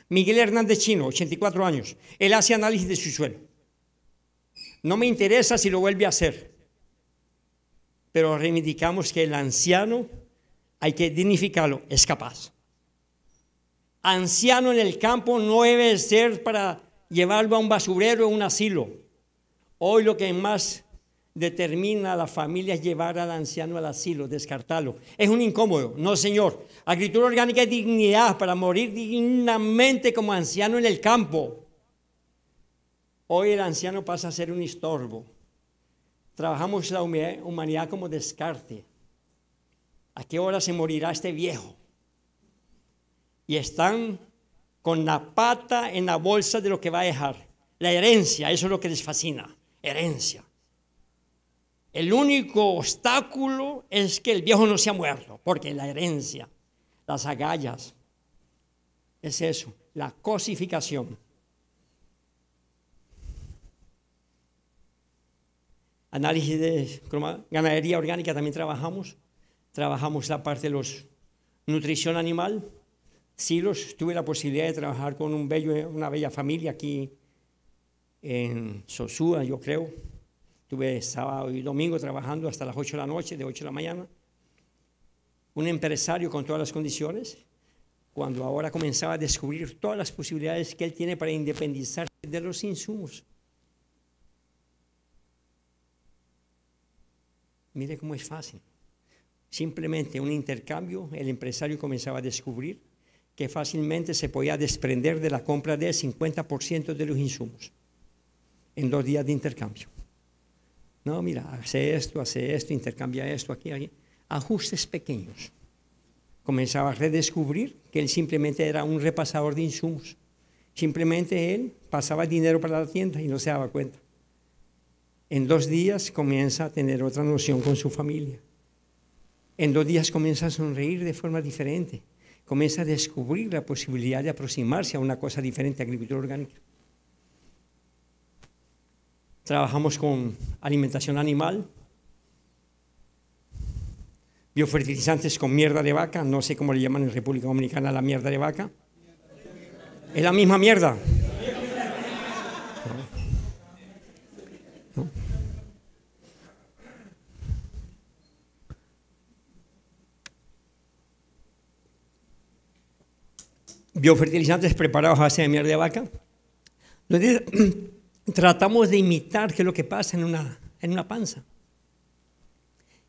Miguel Hernández Chino, 84 años, él hace análisis de su suelo. No me interesa si lo vuelve a hacer, pero reivindicamos que el anciano hay que dignificarlo, es capaz. Anciano en el campo no debe ser para llevarlo a un basurero o un asilo. Hoy lo que más determina a las familias llevar al anciano al asilo, descartarlo. Es un incómodo, no señor. Agricultura orgánica es dignidad para morir dignamente como anciano en el campo. Hoy el anciano pasa a ser un estorbo. Trabajamos la humanidad como descarte. ¿A qué hora se morirá este viejo? Y están con la pata en la bolsa de lo que va a dejar. La herencia, eso es lo que les fascina. Herencia. El único obstáculo es que el viejo no se ha muerto, porque la herencia, las agallas, es eso, la cosificación. Análisis de ganadería orgánica también trabajamos. Trabajamos la parte de los nutrición animal. Silos, tuve la posibilidad de trabajar con una bella familia aquí en Sosúa, yo creo, Estuve sábado y domingo trabajando hasta las 8 de la noche, de 8 de la mañana. Un empresario con todas las condiciones, cuando ahora comenzaba a descubrir todas las posibilidades que él tiene para independizarse de los insumos. Mire cómo es fácil. Simplemente un intercambio, el empresario comenzaba a descubrir que fácilmente se podía desprender de la compra del 50% de los insumos en dos días de intercambio. No, mira, hace esto, hace esto, intercambia esto, aquí, aquí. Ajustes pequeños. Comenzaba a redescubrir que él simplemente era un repasador de insumos. Simplemente él pasaba dinero para la tienda y no se daba cuenta. En dos días comienza a tener otra noción con su familia. En dos días comienza a sonreír de forma diferente. Comienza a descubrir la posibilidad de aproximarse a una cosa diferente, agricultura orgánica. Trabajamos con alimentación animal, biofertilizantes con mierda de vaca, no sé cómo le llaman en República Dominicana la mierda de vaca. Es la misma mierda. Biofertilizantes preparados a base de mierda de vaca. tratamos de imitar qué es lo que pasa en una, en una panza.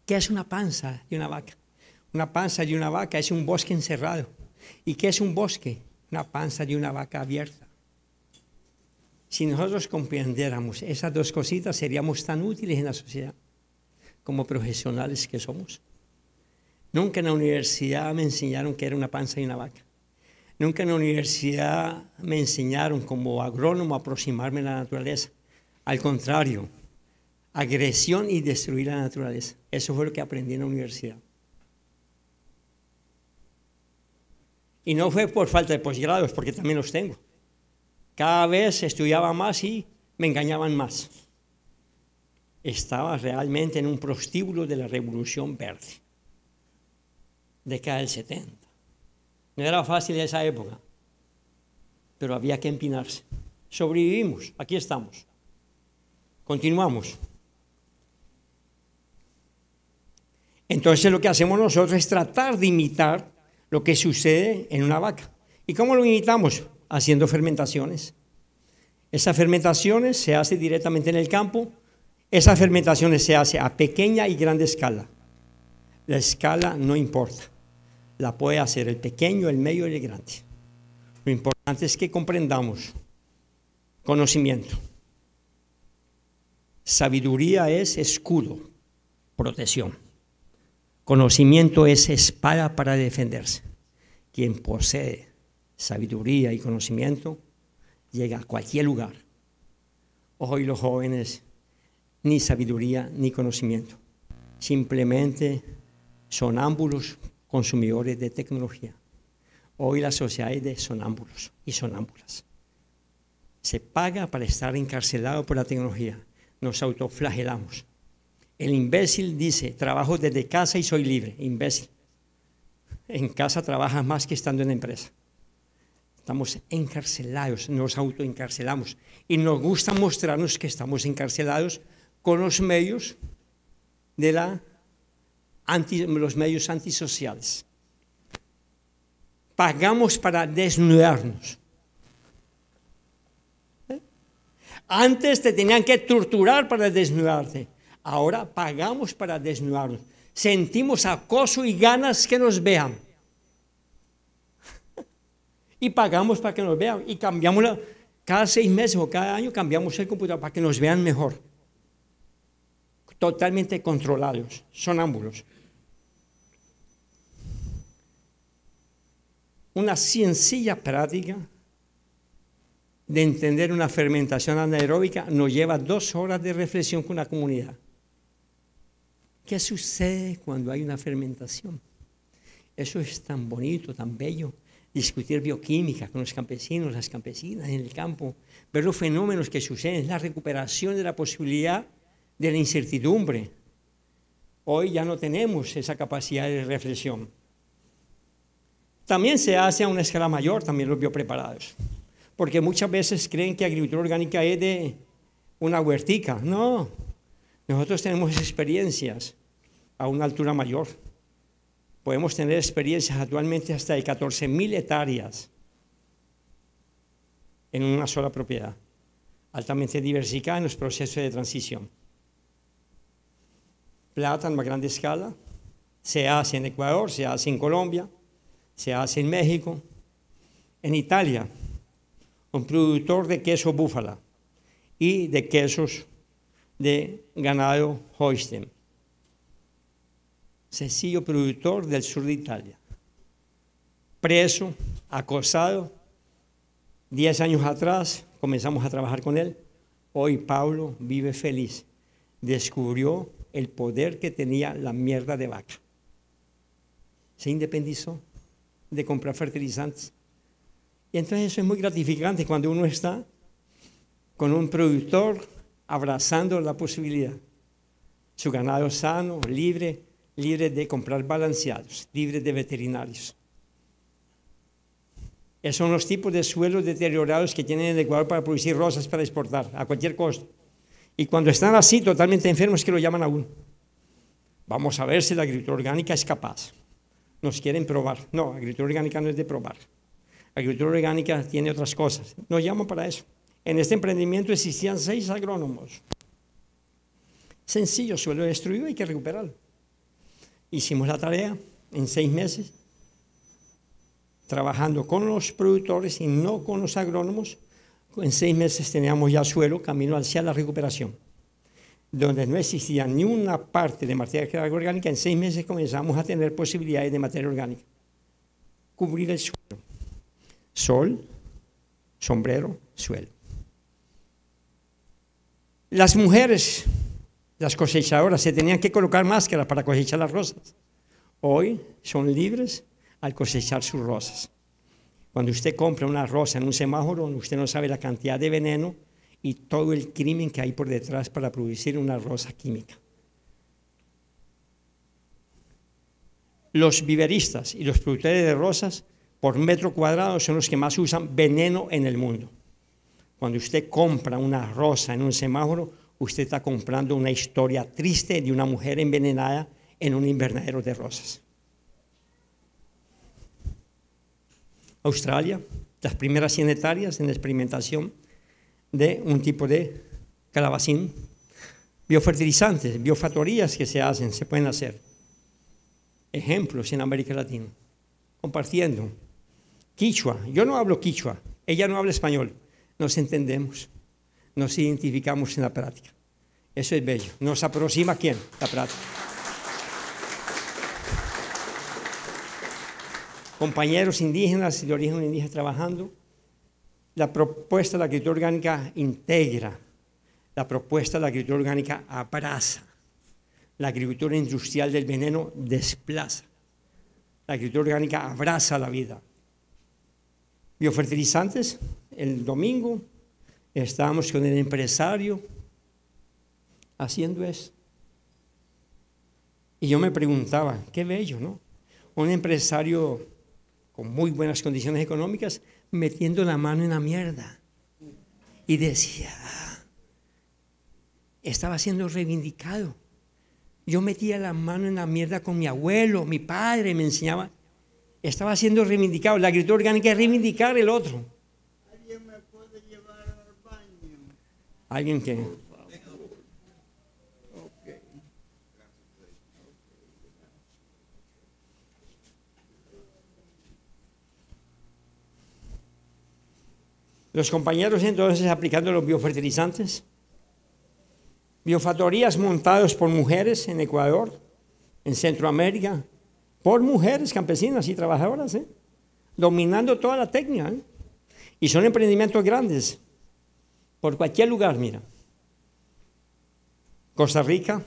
¿Qué es una panza y una vaca? Una panza y una vaca es un bosque encerrado. ¿Y qué es un bosque? Una panza y una vaca abierta. Si nosotros comprendiéramos esas dos cositas, seríamos tan útiles en la sociedad como profesionales que somos. Nunca en la universidad me enseñaron que era una panza y una vaca. Nunca en la universidad me enseñaron como agrónomo a aproximarme a la naturaleza. Al contrario, agresión y destruir la naturaleza. Eso fue lo que aprendí en la universidad. Y no fue por falta de posgrados, porque también los tengo. Cada vez estudiaba más y me engañaban más. Estaba realmente en un prostíbulo de la Revolución Verde, década del 70. No era fácil esa época, pero había que empinarse. Sobrevivimos, aquí estamos. Continuamos. Entonces lo que hacemos nosotros es tratar de imitar lo que sucede en una vaca. ¿Y cómo lo imitamos? Haciendo fermentaciones. Esas fermentaciones se hacen directamente en el campo. Esas fermentaciones se hacen a pequeña y grande escala. La escala no importa la puede hacer el pequeño, el medio y el grande. Lo importante es que comprendamos conocimiento. Sabiduría es escudo, protección. Conocimiento es espada para defenderse. Quien posee sabiduría y conocimiento llega a cualquier lugar. Hoy los jóvenes ni sabiduría ni conocimiento. Simplemente son ámbulos consumidores de tecnología. Hoy la sociedad es de sonámbulos y sonámbulas. Se paga para estar encarcelado por la tecnología. Nos autoflagelamos. El imbécil dice, trabajo desde casa y soy libre. Imbécil. En casa trabajas más que estando en la empresa. Estamos encarcelados, nos autoencarcelamos. Y nos gusta mostrarnos que estamos encarcelados con los medios de la los medios antisociales. Pagamos para desnudarnos. Antes te tenían que torturar para desnudarte. Ahora pagamos para desnudarnos. Sentimos acoso y ganas que nos vean. y pagamos para que nos vean. Y cambiamos cada seis meses o cada año cambiamos el computador para que nos vean mejor totalmente controlados, son ámbulos una sencilla práctica de entender una fermentación anaeróbica nos lleva dos horas de reflexión con la comunidad. ¿Qué sucede cuando hay una fermentación? Eso es tan bonito, tan bello. Discutir bioquímica con los campesinos, las campesinas en el campo, ver los fenómenos que suceden, la recuperación de la posibilidad de la incertidumbre. Hoy ya no tenemos esa capacidad de reflexión. También se hace a una escala mayor, también los biopreparados, porque muchas veces creen que agricultura orgánica es de una huertica. No, nosotros tenemos experiencias a una altura mayor. Podemos tener experiencias actualmente hasta de 14.000 hectáreas en una sola propiedad, altamente diversificada en los procesos de transición. Plata en más grande escala, se hace en Ecuador, se hace en Colombia, se hace en México, en Italia, un productor de queso búfala y de quesos de ganado Holstein. Sencillo productor del sur de Italia. Preso, acosado, Diez años atrás comenzamos a trabajar con él. Hoy Pablo vive feliz. Descubrió el poder que tenía la mierda de vaca. Se independizó de comprar fertilizantes. Y entonces eso es muy gratificante cuando uno está con un productor abrazando la posibilidad. Su ganado sano, libre, libre de comprar balanceados, libre de veterinarios. Esos son los tipos de suelos deteriorados que tienen el Ecuador para producir rosas para exportar, a cualquier costo. Y cuando están así, totalmente enfermos, que lo llaman a uno. Vamos a ver si la agricultura orgánica es capaz nos quieren probar. No, agricultura orgánica no es de probar. Agricultura orgánica tiene otras cosas. Nos llaman para eso. En este emprendimiento existían seis agrónomos. Sencillo, suelo destruido, hay que recuperarlo. Hicimos la tarea en seis meses, trabajando con los productores y no con los agrónomos. En seis meses teníamos ya suelo camino hacia la recuperación donde no existía ni una parte de materia orgánica, en seis meses comenzamos a tener posibilidades de materia orgánica. Cubrir el suelo. Sol, sombrero, suelo. Las mujeres, las cosechadoras, se tenían que colocar máscaras para cosechar las rosas. Hoy son libres al cosechar sus rosas. Cuando usted compra una rosa en un semáforo, usted no sabe la cantidad de veneno y todo el crimen que hay por detrás para producir una rosa química. Los viveristas y los productores de rosas por metro cuadrado son los que más usan veneno en el mundo. Cuando usted compra una rosa en un semáforo, usted está comprando una historia triste de una mujer envenenada en un invernadero de rosas. Australia, las primeras 100 en experimentación de un tipo de calabacín, biofertilizantes, biofactorías que se hacen, se pueden hacer. Ejemplos en América Latina, compartiendo. Quichua, yo no hablo quichua, ella no habla español, nos entendemos, nos identificamos en la práctica. Eso es bello. ¿Nos aproxima quién? La práctica. Compañeros indígenas de origen indígena trabajando la propuesta de la agricultura orgánica integra, la propuesta de la agricultura orgánica abraza, la agricultura industrial del veneno desplaza, la agricultura orgánica abraza la vida. Biofertilizantes, el domingo estábamos con el empresario haciendo eso. Y yo me preguntaba, qué bello, ¿no? Un empresario con muy buenas condiciones económicas metiendo la mano en la mierda. Y decía, ah, estaba siendo reivindicado. Yo metía la mano en la mierda con mi abuelo, mi padre me enseñaba. Estaba siendo reivindicado. La escritura orgánica es reivindicar el otro. ¿Alguien me puede llevar al baño? ¿Alguien que? Los compañeros entonces aplicando los biofertilizantes, Biofatorías montadas por mujeres en Ecuador, en Centroamérica, por mujeres campesinas y trabajadoras, ¿eh? dominando toda la técnica. ¿eh? Y son emprendimientos grandes, por cualquier lugar, mira. Costa Rica,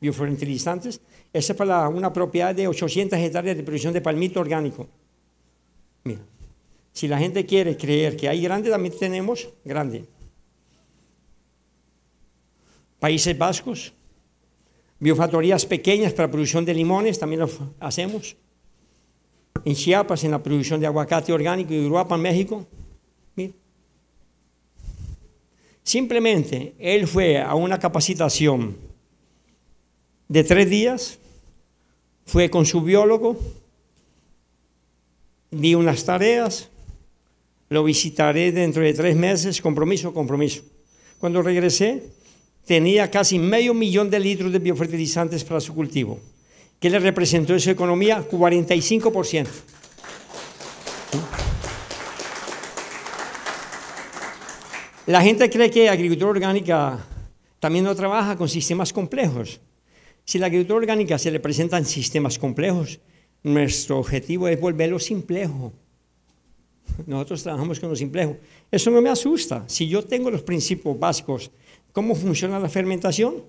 biofertilizantes, esa es para una propiedad de 800 hectáreas de producción de palmito orgánico. Mira. Si la gente quiere creer que hay grande, también tenemos grande. Países Vascos, biofactorías pequeñas para producción de limones, también lo hacemos. En Chiapas, en la producción de aguacate orgánico, y en México. Simplemente él fue a una capacitación de tres días, fue con su biólogo, di unas tareas, lo visitaré dentro de tres meses, compromiso, compromiso. Cuando regresé, tenía casi medio millón de litros de biofertilizantes para su cultivo. ¿Qué le representó su economía? 45%. La gente cree que la agricultura orgánica también no trabaja con sistemas complejos. Si la agricultura orgánica se le presentan sistemas complejos, nuestro objetivo es volverlo simplejo. Nosotros trabajamos con los simplejos. Eso no me asusta. Si yo tengo los principios básicos, cómo funciona la fermentación,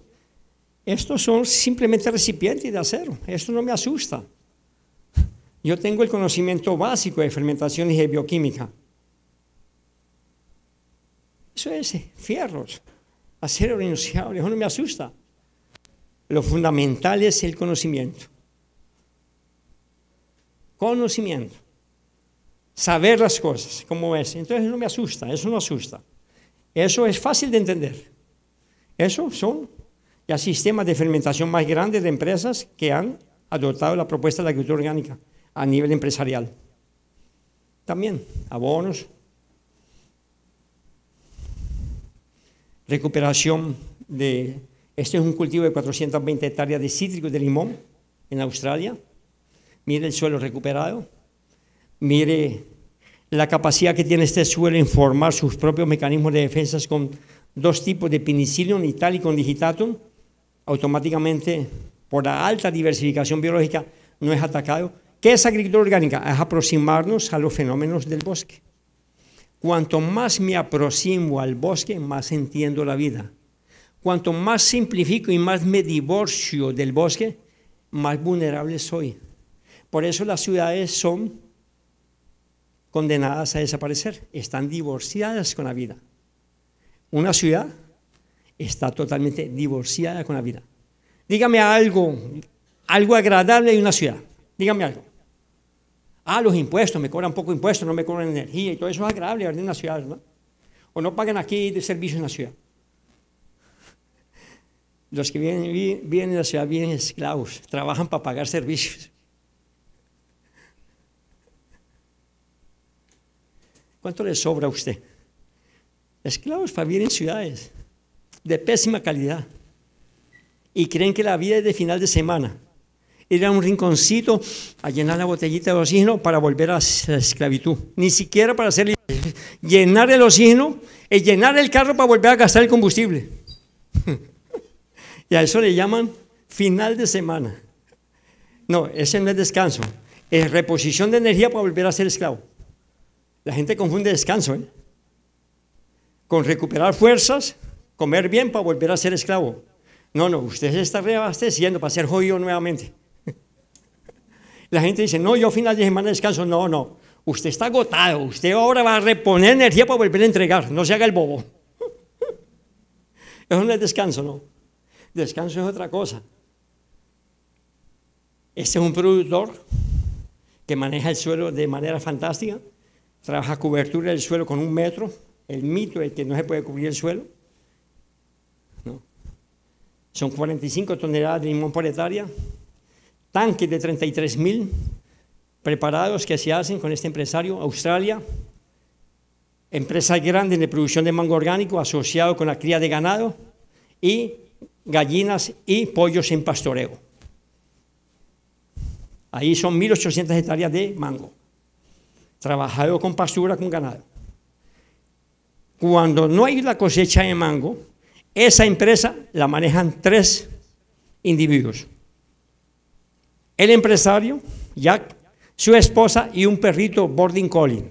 estos son simplemente recipientes de acero. Esto no me asusta. Yo tengo el conocimiento básico de fermentación y de bioquímica. Eso es eh, fierros, acero renunciable. Eso no me asusta. Lo fundamental es el conocimiento. Conocimiento saber las cosas, cómo es. Entonces no me asusta, eso no asusta. Eso es fácil de entender. Eso son ya sistemas de fermentación más grandes de empresas que han adoptado la propuesta de la agricultura orgánica a nivel empresarial. También abonos, recuperación de... Este es un cultivo de 420 hectáreas de cítricos de limón en Australia. Mire el suelo recuperado. Mire la capacidad que tiene este suelo en formar sus propios mecanismos de defensa con dos tipos de penicillium y con digitatum. Automáticamente, por la alta diversificación biológica, no es atacado. ¿Qué es agricultura orgánica? Es aproximarnos a los fenómenos del bosque. Cuanto más me aproximo al bosque, más entiendo la vida. Cuanto más simplifico y más me divorcio del bosque, más vulnerable soy. Por eso las ciudades son condenadas a desaparecer, están divorciadas con la vida. Una ciudad está totalmente divorciada con la vida. Dígame algo, algo agradable de una ciudad. Dígame algo. Ah, los impuestos, me cobran poco impuestos, no me cobran energía y todo eso es agradable en una ciudad, ¿no? O no pagan aquí de servicio en la ciudad. Los que vienen vienen la ciudad vienen esclavos, trabajan para pagar servicios. ¿Cuánto le sobra a usted? Esclavos para vivir en ciudades de pésima calidad y creen que la vida es de final de semana. Ir a un rinconcito a llenar la botellita de oxígeno para volver a la esclavitud. Ni siquiera para hacer llenar el oxígeno y eh, llenar el carro para volver a gastar el combustible. y a eso le llaman final de semana. No, ese no es descanso, es reposición de energía para volver a ser esclavo. La gente confunde descanso ¿eh? con recuperar fuerzas, comer bien para volver a ser esclavo. No, no, usted se está reabasteciendo para ser jodido nuevamente. La gente dice, no, yo final de semana descanso. No, no, usted está agotado. Usted ahora va a reponer energía para volver a entregar. No se haga el bobo. Eso no es descanso, no. Descanso es otra cosa. Este es un productor que maneja el suelo de manera fantástica trabaja cobertura del suelo con un metro, el mito es que no se puede cubrir el suelo. Son 45 toneladas de limón por hectárea, tanques de 33 mil preparados que se hacen con este empresario, Australia, empresas grandes de producción de mango orgánico asociado con la cría de ganado y gallinas y pollos en pastoreo. Ahí son 1.800 hectáreas de mango trabajado con pastura, con ganado. Cuando no hay la cosecha de mango, esa empresa la manejan tres individuos. El empresario, Jack, su esposa y un perrito boarding collie,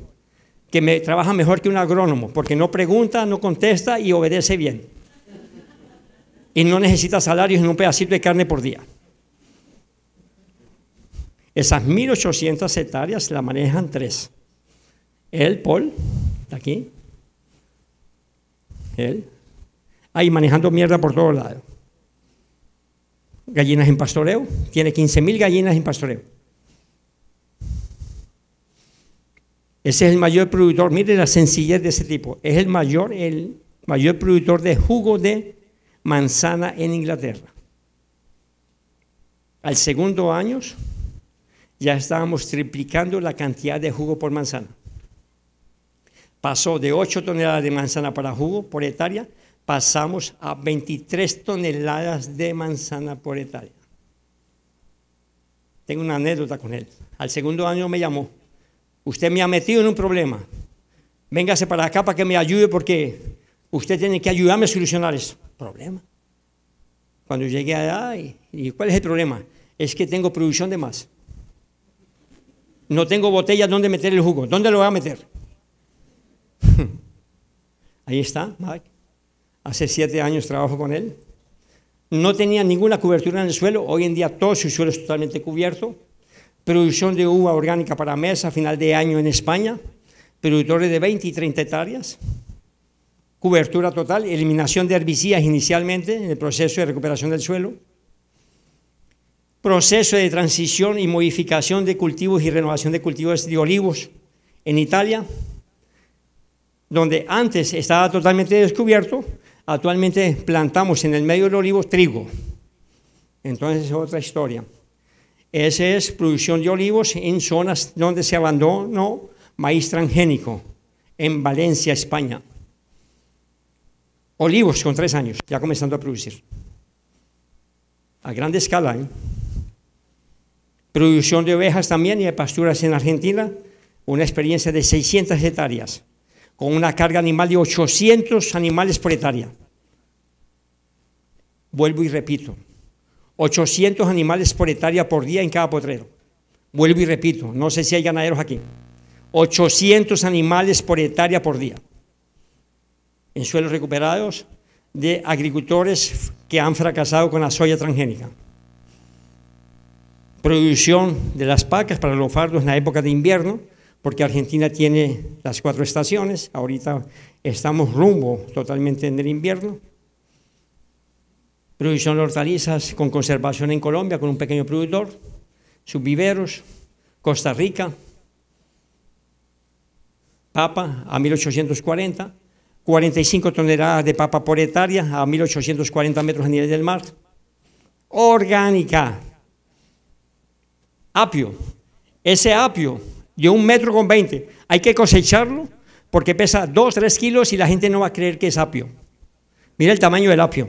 que me trabaja mejor que un agrónomo, porque no pregunta, no contesta y obedece bien. Y no necesita salarios ni un pedacito de carne por día. Esas 1.800 hectáreas la manejan tres. Él, Paul, está aquí. Él. Ahí manejando mierda por todos lados. Gallinas en pastoreo. Tiene 15.000 gallinas en pastoreo. Ese es el mayor productor. Mire la sencillez de ese tipo. Es el mayor, el mayor productor de jugo de manzana en Inglaterra. Al segundo año ya estábamos triplicando la cantidad de jugo por manzana pasó de 8 toneladas de manzana para jugo por hectárea, pasamos a 23 toneladas de manzana por hectárea. Tengo una anécdota con él. Al segundo año me llamó. Usted me ha metido en un problema. Véngase para acá para que me ayude porque usted tiene que ayudarme a solucionar ese Problema. Cuando llegué allá, ¿y cuál es el problema? Es que tengo producción de más. No tengo botellas donde meter el jugo. ¿Dónde lo voy a meter? Ahí está, Mike. Hace siete años trabajo con él. No tenía ninguna cobertura en el suelo. Hoy en día todo su suelo es totalmente cubierto. Producción de uva orgánica para mesa a final de año en España. Productores de 20 y 30 hectáreas. Cobertura total, eliminación de herbicidas inicialmente en el proceso de recuperación del suelo. Proceso de transición y modificación de cultivos y renovación de cultivos de olivos en Italia donde antes estaba totalmente descubierto, actualmente plantamos en el medio del olivo trigo. Entonces es otra historia. Esa es producción de olivos en zonas donde se abandonó maíz transgénico, en Valencia, España. Olivos con tres años, ya comenzando a producir. A gran escala. ¿eh? Producción de ovejas también y de pasturas en Argentina, una experiencia de 600 hectáreas con una carga animal de 800 animales por hectárea. Vuelvo y repito, 800 animales por hectárea por día en cada potrero. Vuelvo y repito, no sé si hay ganaderos aquí. 800 animales por hectárea por día en suelos recuperados de agricultores que han fracasado con la soya transgénica. Producción de las pacas para los fardos en la época de invierno, porque Argentina tiene las cuatro estaciones, ahorita estamos rumbo totalmente en el invierno. Producción de hortalizas con conservación en Colombia, con un pequeño productor, sus Costa Rica, papa a 1840, 45 toneladas de papa por hectárea a 1840 metros a nivel del mar, orgánica, apio, ese apio yo un metro con veinte. Hay que cosecharlo porque pesa dos, tres kilos y la gente no va a creer que es apio. Mira el tamaño del apio.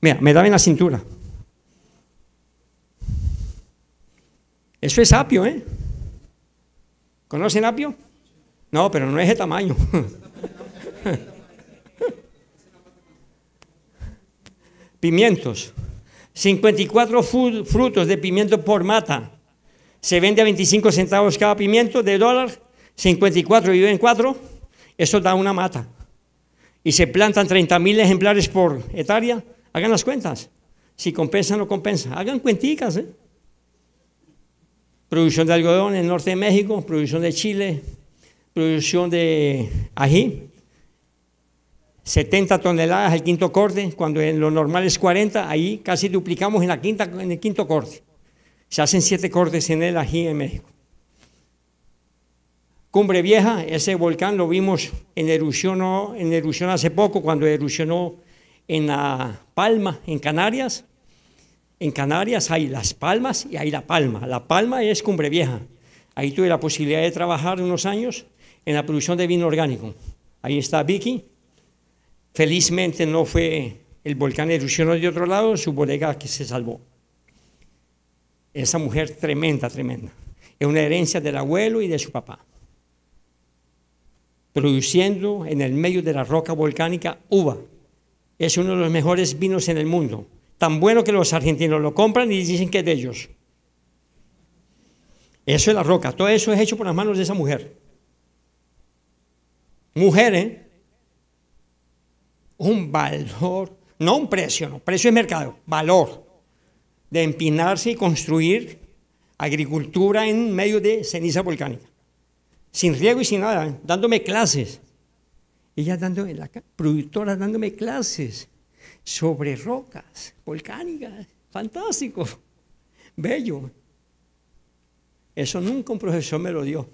Mira, me da en la cintura. Eso es apio, ¿eh? ¿Conocen apio? No, pero no es de tamaño. Pimientos. 54 frutos de pimiento por mata se vende a 25 centavos cada pimiento de dólar, 54 y viven 4, eso da una mata. Y se plantan 30.000 ejemplares por hectárea, hagan las cuentas. Si compensa o no compensa, hagan cuenticas. ¿eh? Producción de algodón en el norte de México, producción de Chile, producción de ají, 70 toneladas el quinto corte, cuando en lo normal es 40, ahí casi duplicamos en el quinto corte. Se hacen siete cortes en él aquí en México. Cumbre Vieja, ese volcán lo vimos en erupción, en hace poco, cuando erupcionó en La Palma, en Canarias. En Canarias hay Las Palmas y hay La Palma. La Palma es Cumbre Vieja. Ahí tuve la posibilidad de trabajar unos años en la producción de vino orgánico. Ahí está Vicky. Felizmente no fue el volcán erupcionó de otro lado, su bodega que se salvó. Esa mujer tremenda, tremenda. Es una herencia del abuelo y de su papá. Produciendo en el medio de la roca volcánica uva. Es uno de los mejores vinos en el mundo. Tan bueno que los argentinos lo compran y dicen que es de ellos. Eso es la roca. Todo eso es hecho por las manos de esa mujer. Mujeres, ¿eh? un valor, no un precio, no, precio es mercado, valor de empinarse y construir agricultura en medio de ceniza volcánica, sin riego y sin nada, ¿eh? dándome clases. Ella dándome, la productora dándome clases sobre rocas volcánicas, fantástico, bello. Eso nunca un profesor me lo dio.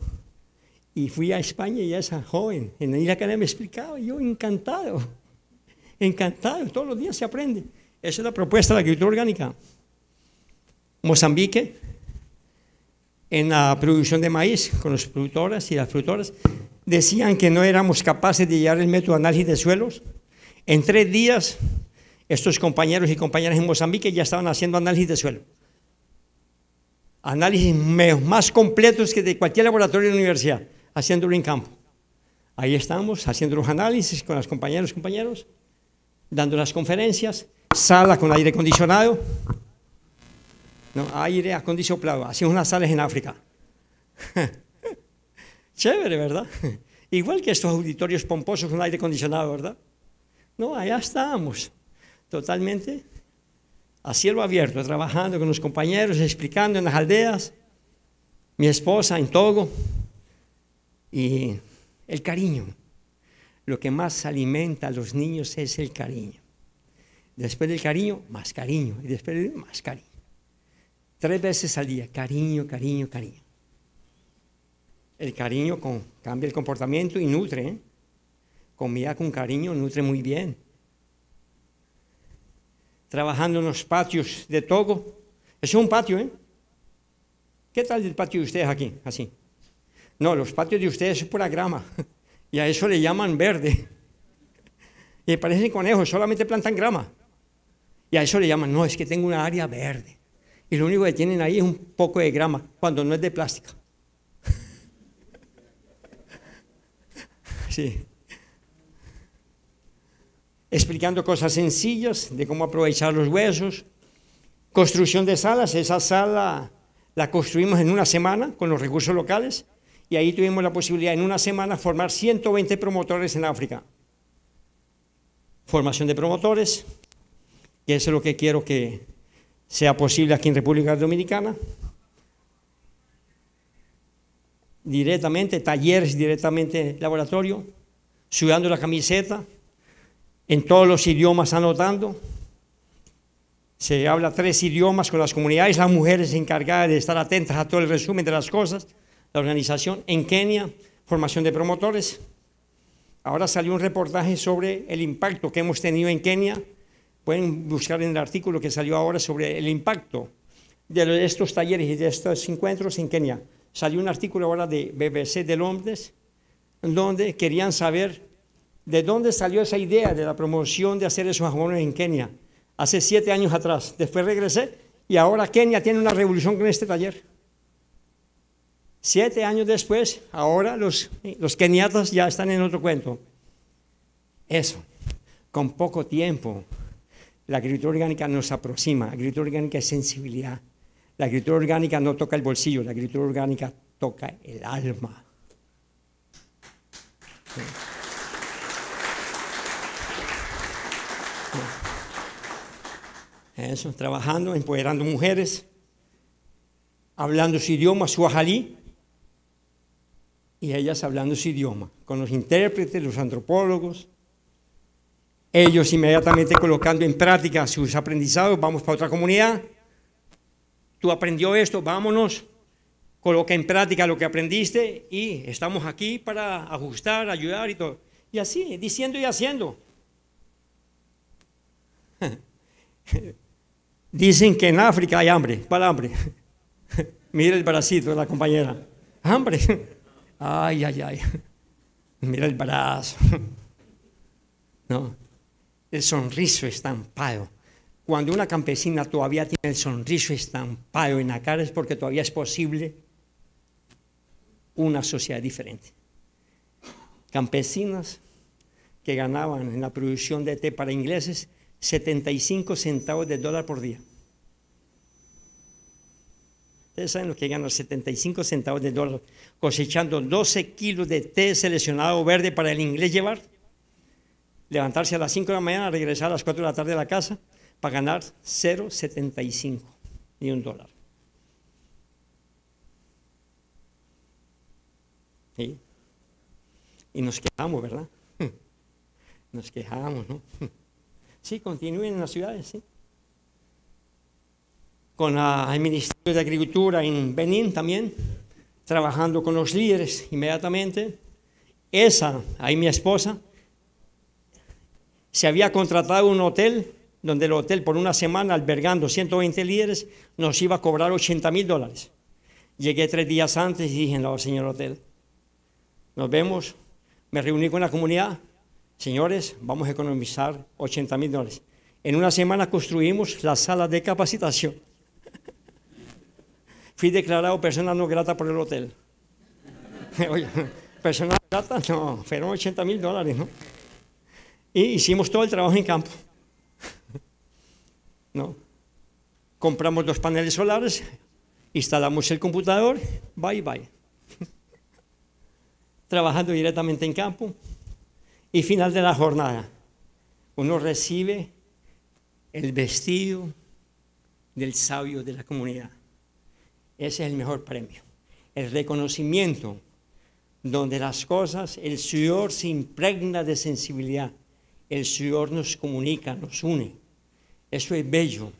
Y fui a España y a esa joven, en la isla que me explicaba, yo encantado, encantado, todos los días se aprende. Esa es la propuesta de la agricultura orgánica. Mozambique en la producción de maíz con los productores y las productoras, decían que no éramos capaces de llevar el método de análisis de suelos. En tres días, estos compañeros y compañeras en Mozambique ya estaban haciendo análisis de suelo. Análisis más completos que de cualquier laboratorio de la universidad, haciéndolo en campo. Ahí estamos, haciendo los análisis con las compañeras y compañeros, dando las conferencias, sala con aire acondicionado. ¿no? aire acondicionado, así unas sales en África. Chévere, ¿verdad? Igual que estos auditorios pomposos con aire acondicionado, ¿verdad? No, allá estamos, totalmente a cielo abierto, trabajando con los compañeros, explicando en las aldeas, mi esposa en Togo, y el cariño. Lo que más alimenta a los niños es el cariño. Después del cariño, más cariño, y después del más cariño. Tres veces al día, cariño, cariño, cariño. El cariño cambia el comportamiento y nutre. ¿eh? Comida con cariño nutre muy bien. Trabajando en los patios de Togo. es un patio, ¿eh? ¿Qué tal el patio de ustedes aquí? Así. No, los patios de ustedes es pura grama. Y a eso le llaman verde. Y parecen conejos, solamente plantan grama. Y a eso le llaman, no, es que tengo una área verde y lo único que tienen ahí es un poco de grama, cuando no es de plástico. sí. Explicando cosas sencillas de cómo aprovechar los huesos. Construcción de salas, esa sala la construimos en una semana con los recursos locales y ahí tuvimos la posibilidad en una semana formar 120 promotores en África. Formación de promotores, que eso es lo que quiero que sea posible aquí en República Dominicana. Directamente, talleres directamente, laboratorio, sudando la camiseta, en todos los idiomas anotando. Se habla tres idiomas con las comunidades, las mujeres encargadas de estar atentas a todo el resumen de las cosas, la organización en Kenia, formación de promotores. Ahora salió un reportaje sobre el impacto que hemos tenido en Kenia Pueden buscar en el artículo que salió ahora sobre el impacto de estos talleres y de estos encuentros en Kenia. Salió un artículo ahora de BBC de Londres, donde querían saber de dónde salió esa idea de la promoción de hacer esos jamones en Kenia, hace siete años atrás. Después regresé y ahora Kenia tiene una revolución con este taller. Siete años después, ahora los, los keniatas ya están en otro cuento. Eso, con poco tiempo, la agricultura orgánica nos aproxima, la agricultura orgánica es sensibilidad. La agricultura orgánica no toca el bolsillo, la agricultura orgánica toca el alma. Eso, trabajando, empoderando mujeres, hablando su idioma, su ajalí, y ellas hablando su idioma, con los intérpretes, los antropólogos, ellos inmediatamente colocando en práctica sus aprendizados, vamos para otra comunidad, tú aprendió esto, vámonos, coloca en práctica lo que aprendiste y estamos aquí para ajustar, ayudar y todo. Y así, diciendo y haciendo. Dicen que en África hay hambre, para hambre. Mira el bracito de la compañera. Hambre. Ay, ay, ay. Mira el brazo. No el sonriso estampado. Cuando una campesina todavía tiene el sonriso estampado en la cara es porque todavía es posible una sociedad diferente. Campesinas que ganaban en la producción de té para ingleses 75 centavos de dólar por día. Ustedes saben lo que ganan 75 centavos de dólar cosechando 12 kilos de té seleccionado verde para el inglés llevar levantarse a las 5 de la mañana, regresar a las 4 de la tarde a la casa para ganar 0,75 ni un dólar. Y nos quejamos, ¿verdad? Hmm. Nos quejamos, ¿no? Hmm. Sí, continúen en las ciudades, sí. Con el ah, Ministerio de Agricultura en Benín también, trabajando con los líderes inmediatamente. Esa, ahí mi esposa, se había contratado un hotel donde el hotel por una semana albergando 120 líderes nos iba a cobrar 80 mil dólares. Llegué tres días antes y dije, no, señor hotel, nos vemos. Me reuní con la comunidad, señores, vamos a economizar 80 mil dólares. En una semana construimos la sala de capacitación. Fui declarado persona no grata por el hotel. Oye, persona grata, no, fueron 80 mil dólares, ¿no? Y hicimos todo el trabajo en campo. ¿No? Compramos los paneles solares, instalamos el computador, bye bye. Trabajando directamente en campo. Y final de la jornada, uno recibe el vestido del sabio de la comunidad. Ese es el mejor premio. El reconocimiento donde las cosas, el sudor se impregna de sensibilidad el sudor nos comunica, nos une. Eso es bello.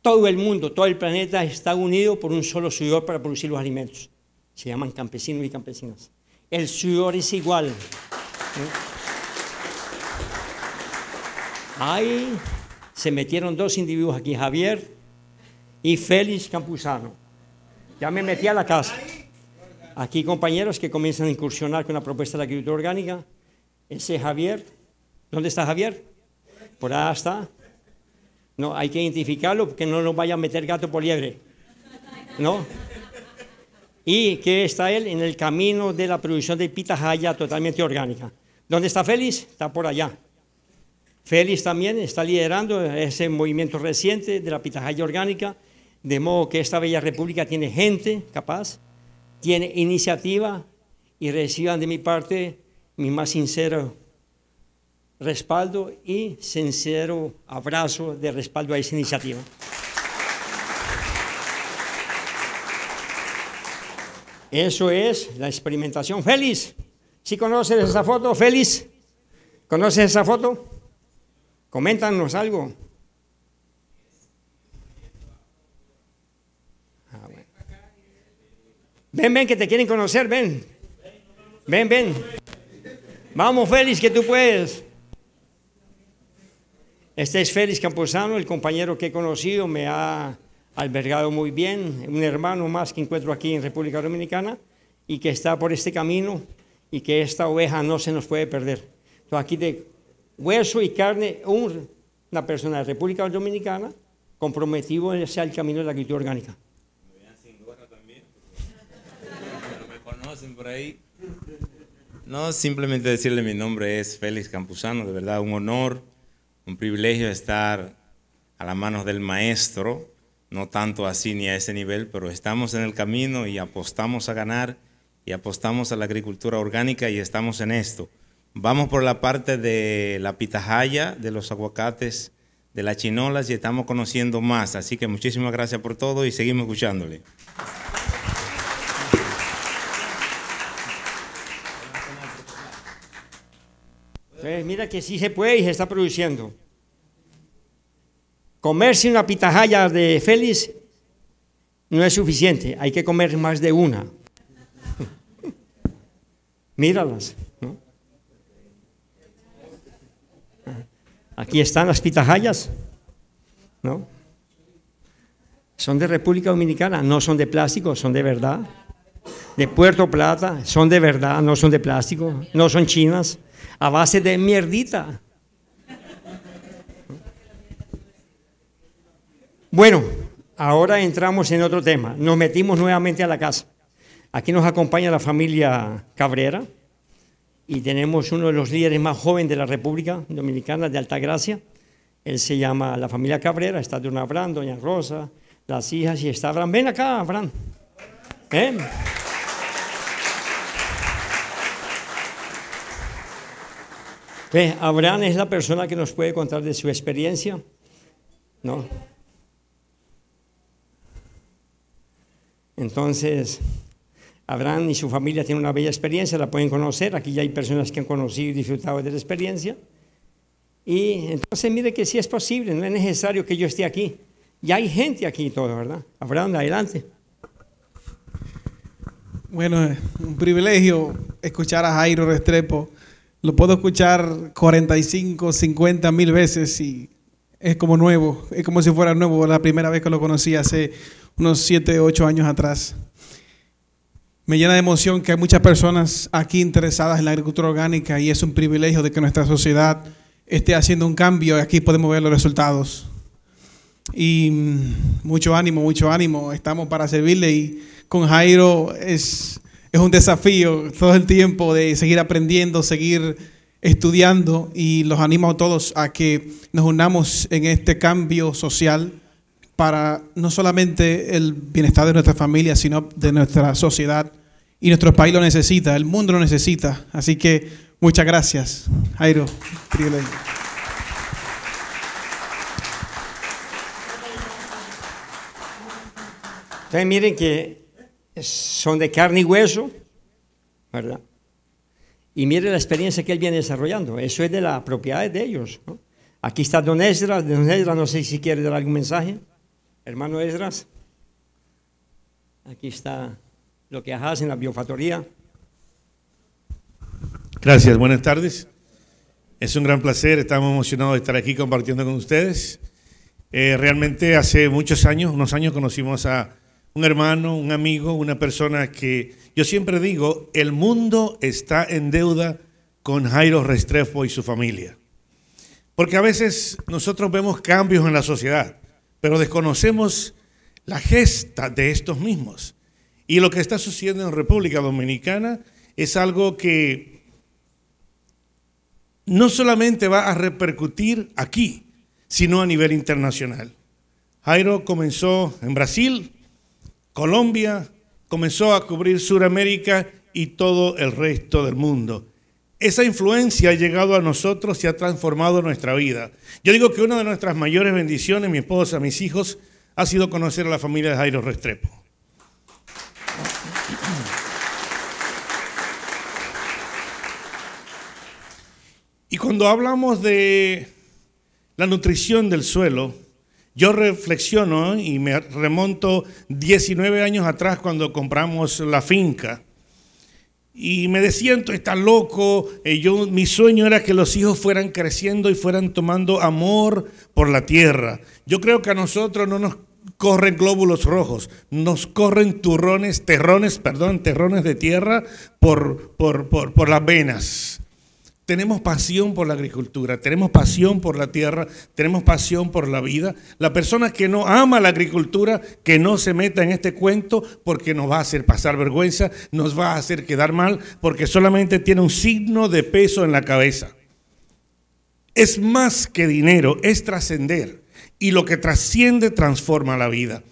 Todo el mundo, todo el planeta está unido por un solo sudor para producir los alimentos. Se llaman campesinos y campesinas. El sudor es igual. ¿Eh? Ahí se metieron dos individuos aquí, Javier y Félix Campuzano. Ya me metí a la casa. Aquí compañeros que comienzan a incursionar con la propuesta de la agricultura orgánica. Ese es Javier ¿Dónde está Javier? Por allá está. No, hay que identificarlo porque no lo vaya a meter gato por liebre. ¿No? Y que está él en el camino de la producción de pitahaya totalmente orgánica. ¿Dónde está Félix? Está por allá. Félix también está liderando ese movimiento reciente de la pitahaya orgánica, de modo que esta bella república tiene gente capaz, tiene iniciativa y reciban de mi parte mi más sincero respaldo y sincero abrazo de respaldo a esa iniciativa. Eso es la experimentación feliz. Si ¿Sí conoces esa foto, feliz. ¿Conoces esa foto? Coméntanos algo. Ah, ven, ven, que te quieren conocer, ven. Ven, ven. Vamos, Félix, que tú puedes. Este es Félix Camposano, el compañero que he conocido, me ha albergado muy bien, un hermano más que encuentro aquí en República Dominicana y que está por este camino y que esta oveja no se nos puede perder. aquí de hueso y carne, un, una persona de República Dominicana comprometido en el camino de la agricultura orgánica. Me vean sin gorra también, pero me conocen por ahí. No, simplemente decirle mi nombre es Félix Campuzano, de verdad un honor un privilegio estar a las manos del maestro, no tanto así ni a ese nivel, pero estamos en el camino y apostamos a ganar y apostamos a la agricultura orgánica y estamos en esto. Vamos por la parte de la pitahaya, de los aguacates, de las chinolas y estamos conociendo más. Así que muchísimas gracias por todo y seguimos escuchándole. mira que sí se puede y se está produciendo. Comerse una pitajaya de Félix no es suficiente, hay que comer más de una. Míralas. Aquí están las pitajayas, ¿no? Son de República Dominicana, no son de plástico, son de verdad. De Puerto Plata, son de verdad, no son de plástico, no son chinas a base de mierdita. Bueno, ahora entramos en otro tema. Nos metimos nuevamente a la casa. Aquí nos acompaña la familia Cabrera y tenemos uno de los líderes más jóvenes de la República Dominicana de Altagracia. Él se llama la familia Cabrera, está Don Abraham, Doña Rosa, las hijas y está Abraham. Ven acá, Abraham. ¿Eh? ¿Abraham es la persona que nos puede contar de su experiencia? No. Entonces, Abraham y su familia tienen una bella experiencia, la pueden conocer. Aquí ya hay personas que han conocido y disfrutado de la experiencia. Y entonces, mire que sí es posible, no es necesario que yo esté aquí. Ya hay gente aquí y todo, ¿verdad? Abraham, adelante. Bueno, un privilegio escuchar a Jairo Restrepo lo puedo escuchar 45, 50 mil veces y es como nuevo, es como si fuera nuevo, la primera vez que lo conocí hace unos 7, 8 años atrás. Me llena de emoción que hay muchas personas aquí interesadas en la agricultura orgánica y es un privilegio de que nuestra sociedad esté haciendo un cambio y aquí podemos ver los resultados. Y mm, mucho ánimo, mucho ánimo, estamos para servirle y con Jairo es es un desafío todo el tiempo de seguir aprendiendo, seguir estudiando y los animo a todos a que nos unamos en este cambio social para no solamente el bienestar de nuestra familia, sino de nuestra sociedad. Y nuestro país lo necesita, el mundo lo necesita. Así que muchas gracias, Jairo. miren que son de carne y hueso, ¿verdad? Y mire la experiencia que él viene desarrollando. Eso es de la propiedad de ellos. Aquí está Don Esdras. Don Esdras, no sé si quiere dar algún mensaje. Hermano Esdras. Aquí está lo que hace en la biofactoría. Gracias, buenas tardes. Es un gran placer, estamos emocionados de estar aquí compartiendo con ustedes. Eh, realmente hace muchos años, unos años, conocimos a un hermano, un amigo, una persona que yo siempre digo, el mundo está en deuda con Jairo Restrepo y su familia. Porque a veces nosotros vemos cambios en la sociedad, pero desconocemos la gesta de estos mismos. Y lo que está sucediendo en República Dominicana es algo que no solamente va a repercutir aquí, sino a nivel internacional. Jairo comenzó en Brasil, Colombia comenzó a cubrir Sudamérica y todo el resto del mundo. Esa influencia ha llegado a nosotros y ha transformado nuestra vida. Yo digo que una de nuestras mayores bendiciones, mi esposa, mis hijos, ha sido conocer a la familia de Jairo Restrepo. Y cuando hablamos de la nutrición del suelo, yo reflexiono y me remonto 19 años atrás cuando compramos la finca. Y me desiento, está loco. Eh, yo, mi sueño era que los hijos fueran creciendo y fueran tomando amor por la tierra. Yo creo que a nosotros no nos corren glóbulos rojos, nos corren turrones, terrones, perdón, terrones de tierra por, por, por las venas. Tenemos pasión por la agricultura, tenemos pasión por la tierra, tenemos pasión por la vida. La persona que no ama la agricultura, que no se meta en este cuento porque nos va a hacer pasar vergüenza, nos va a hacer quedar mal, porque solamente tiene un signo de peso en la cabeza. Es más que dinero, es trascender. Y lo que trasciende transforma la vida.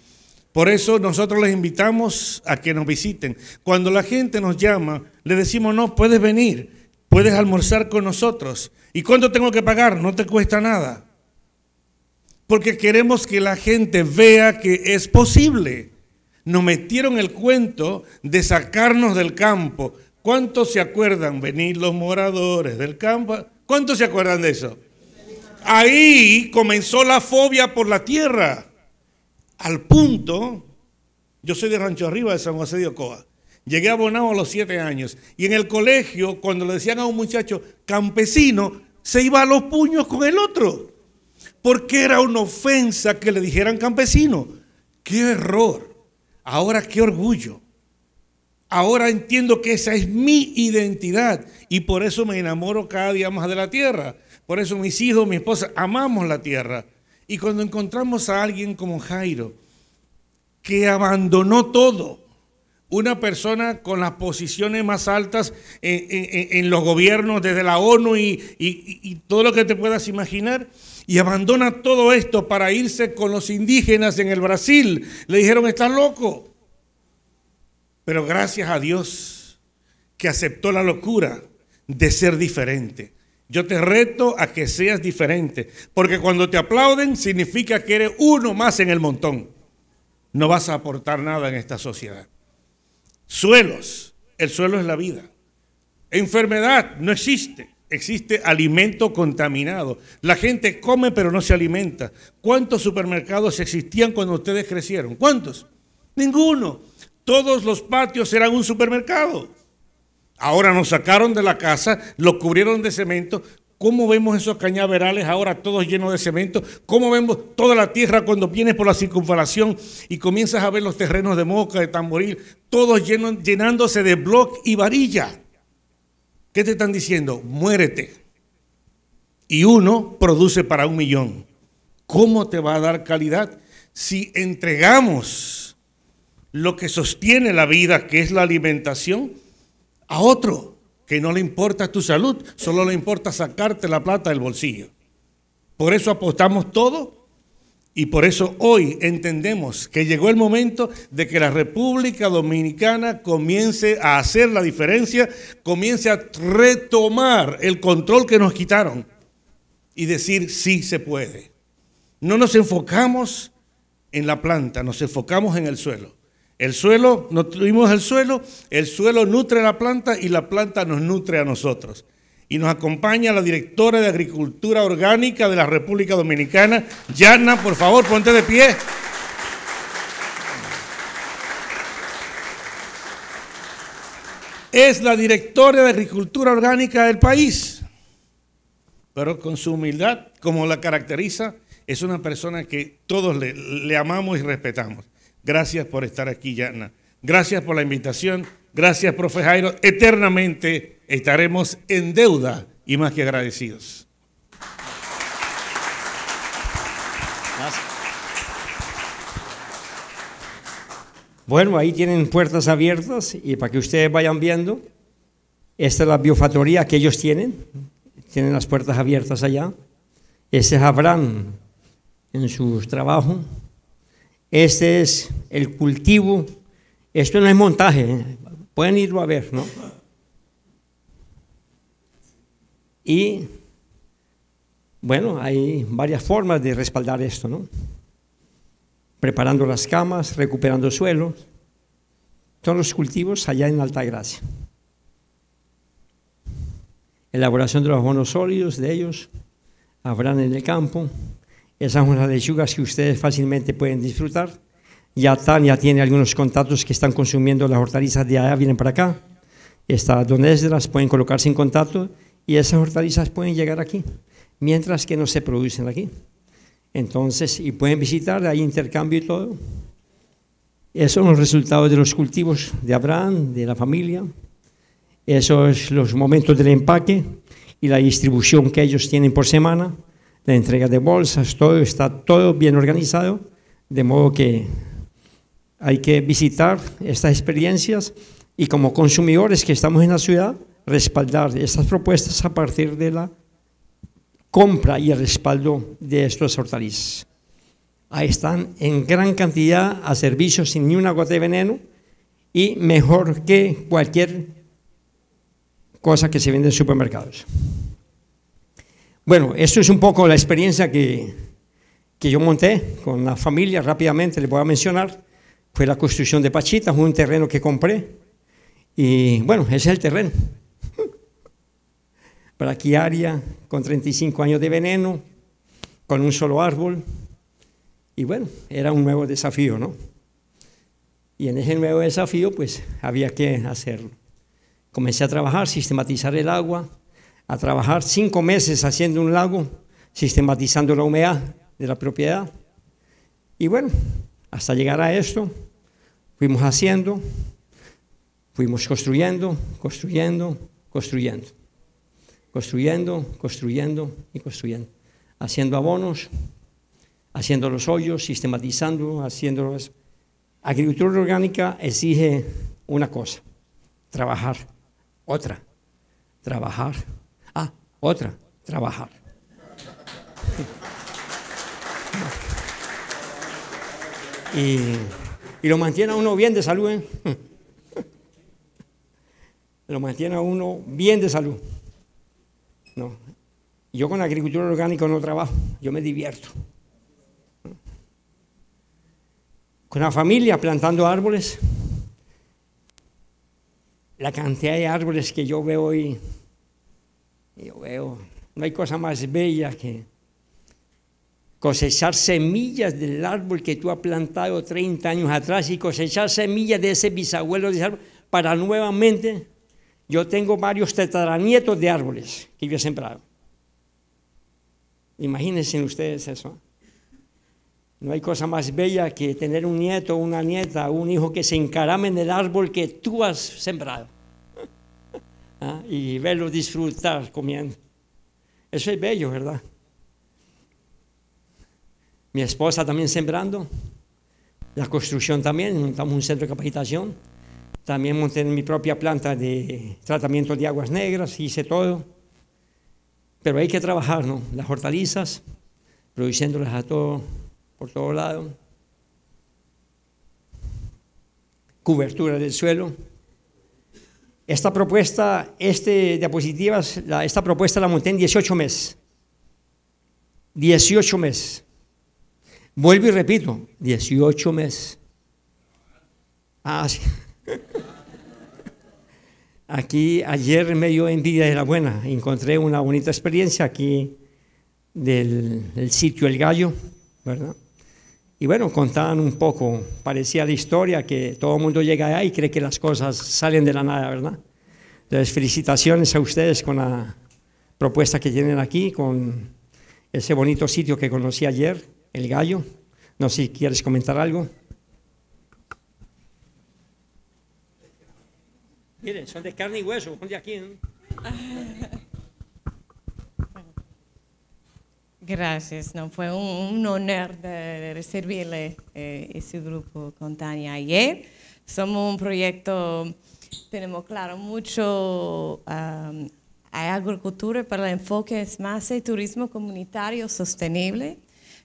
Por eso nosotros les invitamos a que nos visiten. Cuando la gente nos llama, le decimos, no, puedes venir puedes almorzar con nosotros. ¿Y cuánto tengo que pagar? No te cuesta nada. Porque queremos que la gente vea que es posible. Nos metieron el cuento de sacarnos del campo. ¿Cuántos se acuerdan? Venir los moradores del campo. ¿Cuántos se acuerdan de eso? Ahí comenzó la fobia por la tierra. Al punto, yo soy de Rancho Arriba de San José de Ocoa. Llegué abonado a los siete años. Y en el colegio, cuando le decían a un muchacho campesino, se iba a los puños con el otro. Porque era una ofensa que le dijeran campesino. ¡Qué error! Ahora qué orgullo. Ahora entiendo que esa es mi identidad y por eso me enamoro cada día más de la tierra. Por eso mis hijos, mi esposa, amamos la tierra. Y cuando encontramos a alguien como Jairo, que abandonó todo, una persona con las posiciones más altas en, los gobiernos, desde la ONU y, y, todo lo que te puedas imaginar, y abandona todo esto para irse con los indígenas en el Brasil. Le dijeron, está loco. Pero gracias a Dios que aceptó la locura de ser diferente. Yo te reto a que seas diferente, porque cuando te aplauden significa que eres uno más en el montón. No vas a aportar nada en esta sociedad. Suelos, el suelo es la vida. Enfermedad no existe, existe alimento contaminado. La gente come pero no se alimenta. ¿Cuántos supermercados existían cuando ustedes crecieron? ¿Cuántos? Ninguno. Todos los patios eran un supermercado. Ahora nos sacaron de la casa, lo cubrieron de cemento, ¿Cómo vemos esos cañaverales ahora todos llenos de cemento? ¿Cómo vemos toda la tierra cuando vienes por la circunvalación y comienzas a ver los terrenos de Moca, de Tamboril, todos llenándose de bloc y varilla? ¿Qué te están diciendo? Muérete. Y uno produce para un millón. ¿Cómo te va a dar calidad si entregamos lo que sostiene la vida, que es la alimentación, a otro? que no le importa tu salud, solo le importa sacarte la plata del bolsillo. Por eso apostamos todo y por eso hoy entendemos que llegó el momento de que la República Dominicana comience a hacer la diferencia, comience a retomar el control que nos quitaron y decir sí se puede. No nos enfocamos en la planta, nos enfocamos en el suelo. El suelo, nutrimos el suelo, el suelo nutre la planta y la planta nos nutre a nosotros. Y nos acompaña la directora de Agricultura Orgánica de la República Dominicana, Yana, por favor, ponte de pie. Es la directora de Agricultura Orgánica del país, pero con su humildad, como la caracteriza, es una persona que todos le amamos y respetamos. Gracias por estar aquí, Yana. Gracias por la invitación. Gracias, profe Jairo. Eternamente estaremos en deuda y más que agradecidos. Bueno, ahí tienen puertas abiertas y para que ustedes vayan viendo, esta es la biofactoría que ellos tienen, tienen las puertas abiertas allá. Ese es Abraham en su trabajo. Este es el cultivo. Esto no es montaje, ¿eh? pueden irlo a ver, ¿no? Y bueno, hay varias formas de respaldar esto, ¿no? Preparando las camas, recuperando suelos. Todos los cultivos allá en alta gracia. Elaboración de los bonos sólidos de ellos, habrán en el campo, esas son las lechugas que ustedes fácilmente pueden disfrutar. Ya Tania tiene algunos contactos que están consumiendo las hortalizas de allá, vienen para acá. de las pueden colocarse en contacto y esas hortalizas pueden llegar aquí, mientras que no se producen aquí. Entonces, y pueden visitar, hay intercambio y todo. Esos son los resultados de los cultivos de Abraham, de la familia. Esos son los momentos del empaque y la distribución que ellos tienen por semana la entrega de bolsas, todo está todo bien organizado, de modo que hay que visitar estas experiencias y como consumidores que estamos en la ciudad, respaldar estas propuestas a partir de la compra y el respaldo de estos hortalizas. Ahí están en gran cantidad a servicio sin ni una gota de veneno y mejor que cualquier cosa que se vende en supermercados. Bueno, esto es un poco la experiencia que, yo monté con la familia, rápidamente les voy a mencionar, fue la construcción de Pachita, un terreno que compré, y bueno, ese es el terreno. Braquiaria, con 35 años de veneno, con un solo árbol, y bueno, era un nuevo desafío, ¿no? Y en ese nuevo desafío, pues, había que hacerlo. Comencé a trabajar, sistematizar el agua, a trabajar cinco meses haciendo un lago, sistematizando la humedad de la propiedad. Y bueno, hasta llegar a esto, fuimos haciendo, fuimos construyendo, construyendo, construyendo, construyendo, construyendo y construyendo, haciendo abonos, haciendo los hoyos, sistematizando, haciendo los... Agricultura orgánica exige una cosa, trabajar, otra, trabajar, otra, trabajar. Y, lo mantiene a uno bien de salud. ¿eh? Lo mantiene a uno bien de salud. Yo con agricultura orgánica no trabajo, yo me divierto. Con la familia plantando árboles, la cantidad de árboles que yo veo hoy yo veo, no hay cosa más bella que cosechar semillas del árbol que tú has plantado 30 años atrás y cosechar semillas de ese bisabuelo de ese árbol para nuevamente. Yo tengo varios tetranietos de árboles que yo he sembrado. Imagínense ustedes eso. No hay cosa más bella que tener un nieto, una nieta, un hijo que se encarame en el árbol que tú has sembrado. ¿ah? y verlos disfrutar comiendo. Eso es bello, ¿verdad? Mi esposa también sembrando, la construcción también, montamos un centro de capacitación, también monté mi propia planta de tratamiento de aguas negras, hice todo, pero hay que trabajar, ¿no? Las hortalizas, produciéndolas a todo, por todo lado, cobertura del suelo, esta propuesta, este diapositivas, esta propuesta la monté en 18 meses. 18 meses. Vuelvo y repito, 18 meses. Ah, Aquí ayer me dio envidia de la buena. Encontré una bonita experiencia aquí del sitio El Gallo, ¿verdad? Y bueno, contaban un poco, parecía la historia que todo el mundo llega allá y cree que las cosas salen de la nada, ¿verdad? Entonces, felicitaciones a ustedes con la propuesta que tienen aquí, con ese bonito sitio que conocí ayer, El Gallo. No sé si quieres comentar algo. Miren, son de carne y hueso, son de aquí. Gracias, no, fue un, honor de, recibirle eh, ese grupo con Tania ayer. Somos un proyecto, tenemos claro, mucho hay agricultura, para el enfoque es más el turismo comunitario sostenible,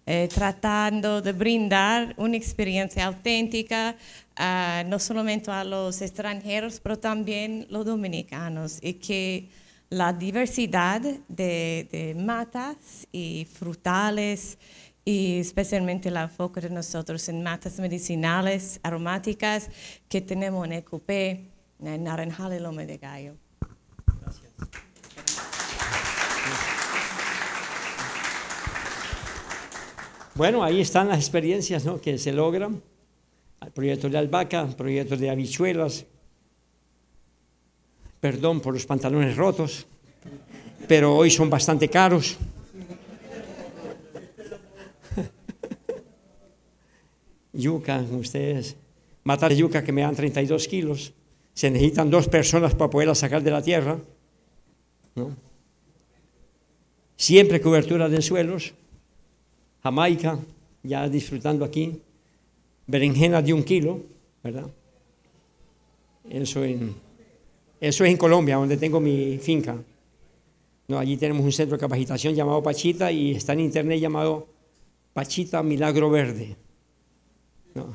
eh, tratando de brindar una experiencia auténtica ah, no solamente a los extranjeros, pero también los dominicanos y que la diversidad de, matas y frutales y especialmente el enfoque de nosotros en matas medicinales, aromáticas que tenemos en E.C.U.P., en Naranjal y de Gallo. Bueno, ahí están las experiencias que se logran. proyecto de albahaca, proyectos de habichuelas, Perdón por los pantalones rotos, pero hoy son bastante caros. yuca, ustedes, matar yuca que me dan 32 kilos, se necesitan dos personas para poderla sacar de la tierra. Siempre cobertura de suelos, Jamaica, ya disfrutando aquí, berenjena de un kilo, ¿verdad? Eso en eso es en Colombia, donde tengo mi finca. allí tenemos un centro de capacitación llamado Pachita y está en internet llamado Pachita Milagro Verde.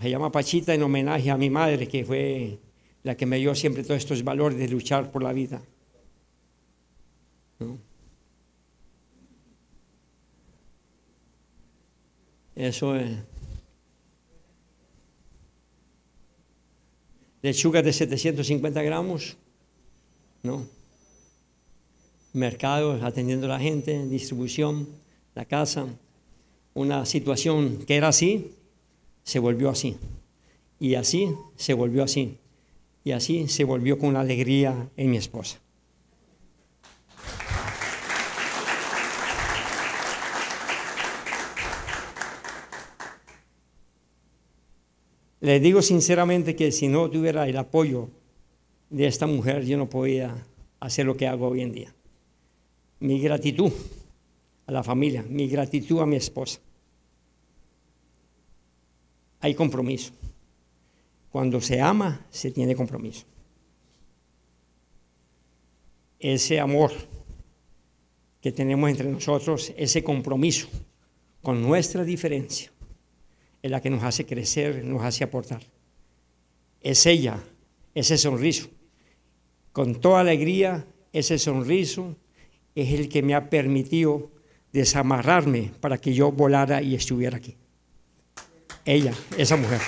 se llama Pachita en homenaje a mi madre, que fue la que me dio siempre todos estos valores de luchar por la vida. Eso es. Lechugas de 750 gramos, ¿no? Mercados, atendiendo a la gente, distribución, la casa. Una situación que era así, se volvió así. Y así se volvió así. Y así se volvió con alegría en mi esposa. Les digo sinceramente que si no tuviera el apoyo de esta mujer yo no podía hacer lo que hago hoy en día. Mi gratitud a la familia, mi gratitud a mi esposa. Hay compromiso. Cuando se ama, se tiene compromiso. Ese amor que tenemos entre nosotros, ese compromiso con nuestra diferencia, es la que nos hace crecer, nos hace aportar. Es ella ese sonriso. Con toda alegría, ese sonriso es el que me ha permitido desamarrarme para que yo volara y estuviera aquí. Ella, esa mujer.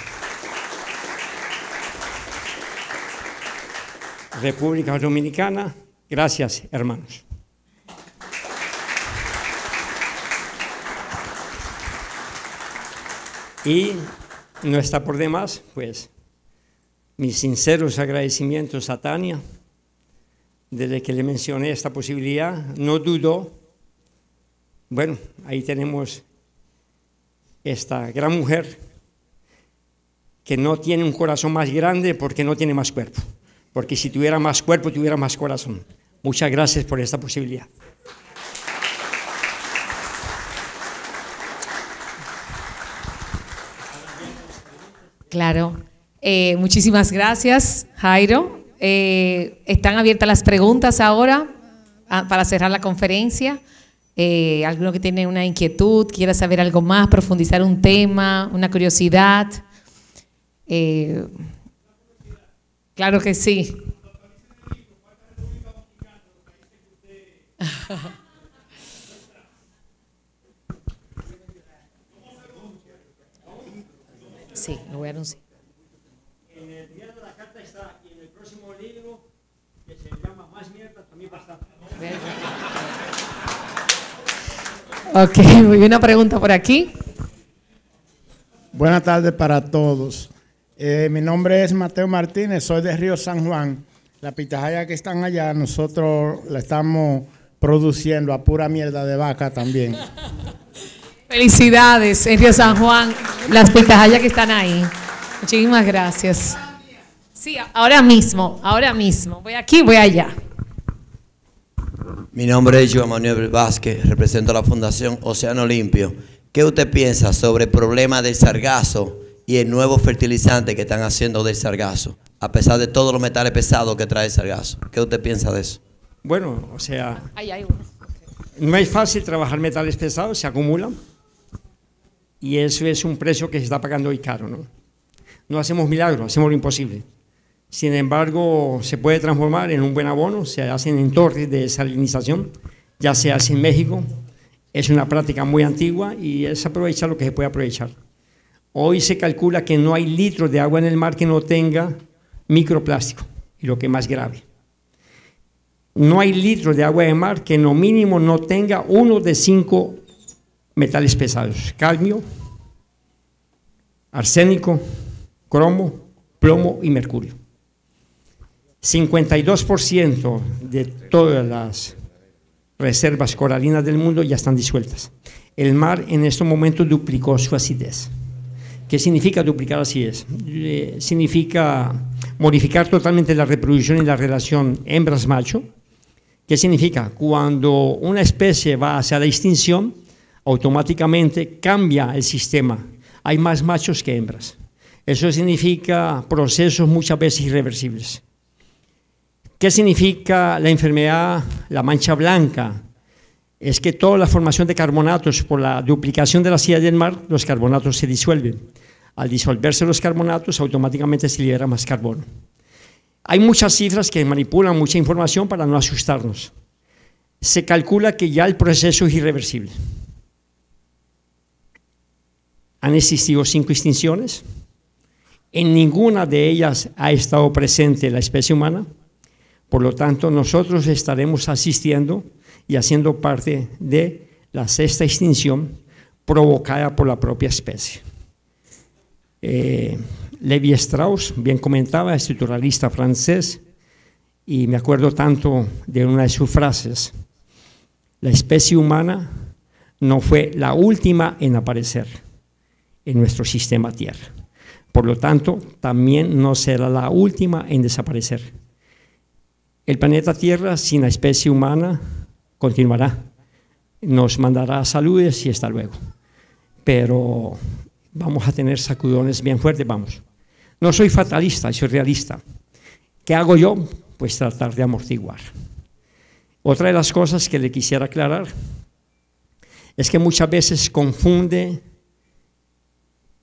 República Dominicana, gracias hermanos. Y no está por demás, pues mis sinceros agradecimientos a Tania. Desde que le mencioné esta posibilidad, no dudo. Bueno, ahí tenemos esta gran mujer que no tiene un corazón más grande porque no tiene más cuerpo. Porque si tuviera más cuerpo, tuviera más corazón. Muchas gracias por esta posibilidad. Claro. Eh, muchísimas gracias, Jairo. Eh, están abiertas las preguntas ahora ah, para cerrar la conferencia. Eh, alguno que tiene una inquietud, quiera saber algo más, profundizar un tema, una curiosidad. claro que sí. Sí, lo voy a anunciar. Ok, muy una pregunta por aquí. Buenas tardes para todos. Eh, mi nombre es Mateo Martínez, soy de Río San Juan. La pitahaya que están allá, nosotros la estamos produciendo a pura mierda de vaca también. Felicidades, en Río San Juan, las pitahayas que están ahí. Muchísimas gracias. Sí, ahora mismo, ahora mismo. Voy aquí, voy allá. Mi nombre es Joan Manuel Vázquez, represento a la Fundación Océano Limpio. ¿Qué usted piensa sobre el problema del sargazo y el nuevo fertilizante que están haciendo del sargazo? A pesar de todos los metales pesados que trae el sargazo. ¿Qué usted piensa de eso? Bueno, o sea, no es fácil trabajar metales pesados, se acumulan. Y eso es un precio que se está pagando hoy caro, ¿no? No hacemos milagros, hacemos lo imposible. Sin embargo, se puede transformar en un buen abono, se hacen en torres de salinización, ya se hace en México, es una práctica muy antigua y es aprovechar lo que se puede aprovechar. Hoy se calcula que no hay litros de agua en el mar que no tenga microplástico, y lo que es más grave. No hay litros de agua de mar que no mínimo no tenga uno de cinco metales pesados, cadmio, arsénico, cromo, plomo y mercurio. 52% de todas las reservas coralinas del mundo ya están disueltas. El mar en este momento duplicó su acidez. ¿Qué significa duplicar acidez? Eh, significa modificar totalmente la reproducción y la relación hembras-macho. ¿Qué significa? Cuando una especie va hacia la extinción, automáticamente cambia el sistema. Hay más machos que hembras. Eso significa procesos muchas veces irreversibles. ¿Qué significa la enfermedad, la mancha blanca? Es que toda la formación de carbonatos por la duplicación de la silla del mar, los carbonatos se disuelven. Al disolverse los carbonatos, automáticamente se libera más carbono. Hay muchas cifras que manipulan mucha información para no asustarnos. Se calcula que ya el proceso es irreversible. Han existido cinco extinciones. En ninguna de ellas ha estado presente la especie humana. Por lo tanto, nosotros estaremos asistiendo y haciendo parte de la sexta extinción provocada por la propia especie. Eh, Levi Strauss, bien comentaba, estructuralista francés, y me acuerdo tanto de una de sus frases, la especie humana no fue la última en aparecer en nuestro sistema Tierra. Por lo tanto, también no será la última en desaparecer el planeta Tierra sin la especie humana continuará. Nos mandará saludes y hasta luego. Pero vamos a tener sacudones bien fuertes, vamos. No soy fatalista, soy realista. ¿Qué hago yo? Pues tratar de amortiguar. Otra de las cosas que le quisiera aclarar es que muchas veces confunde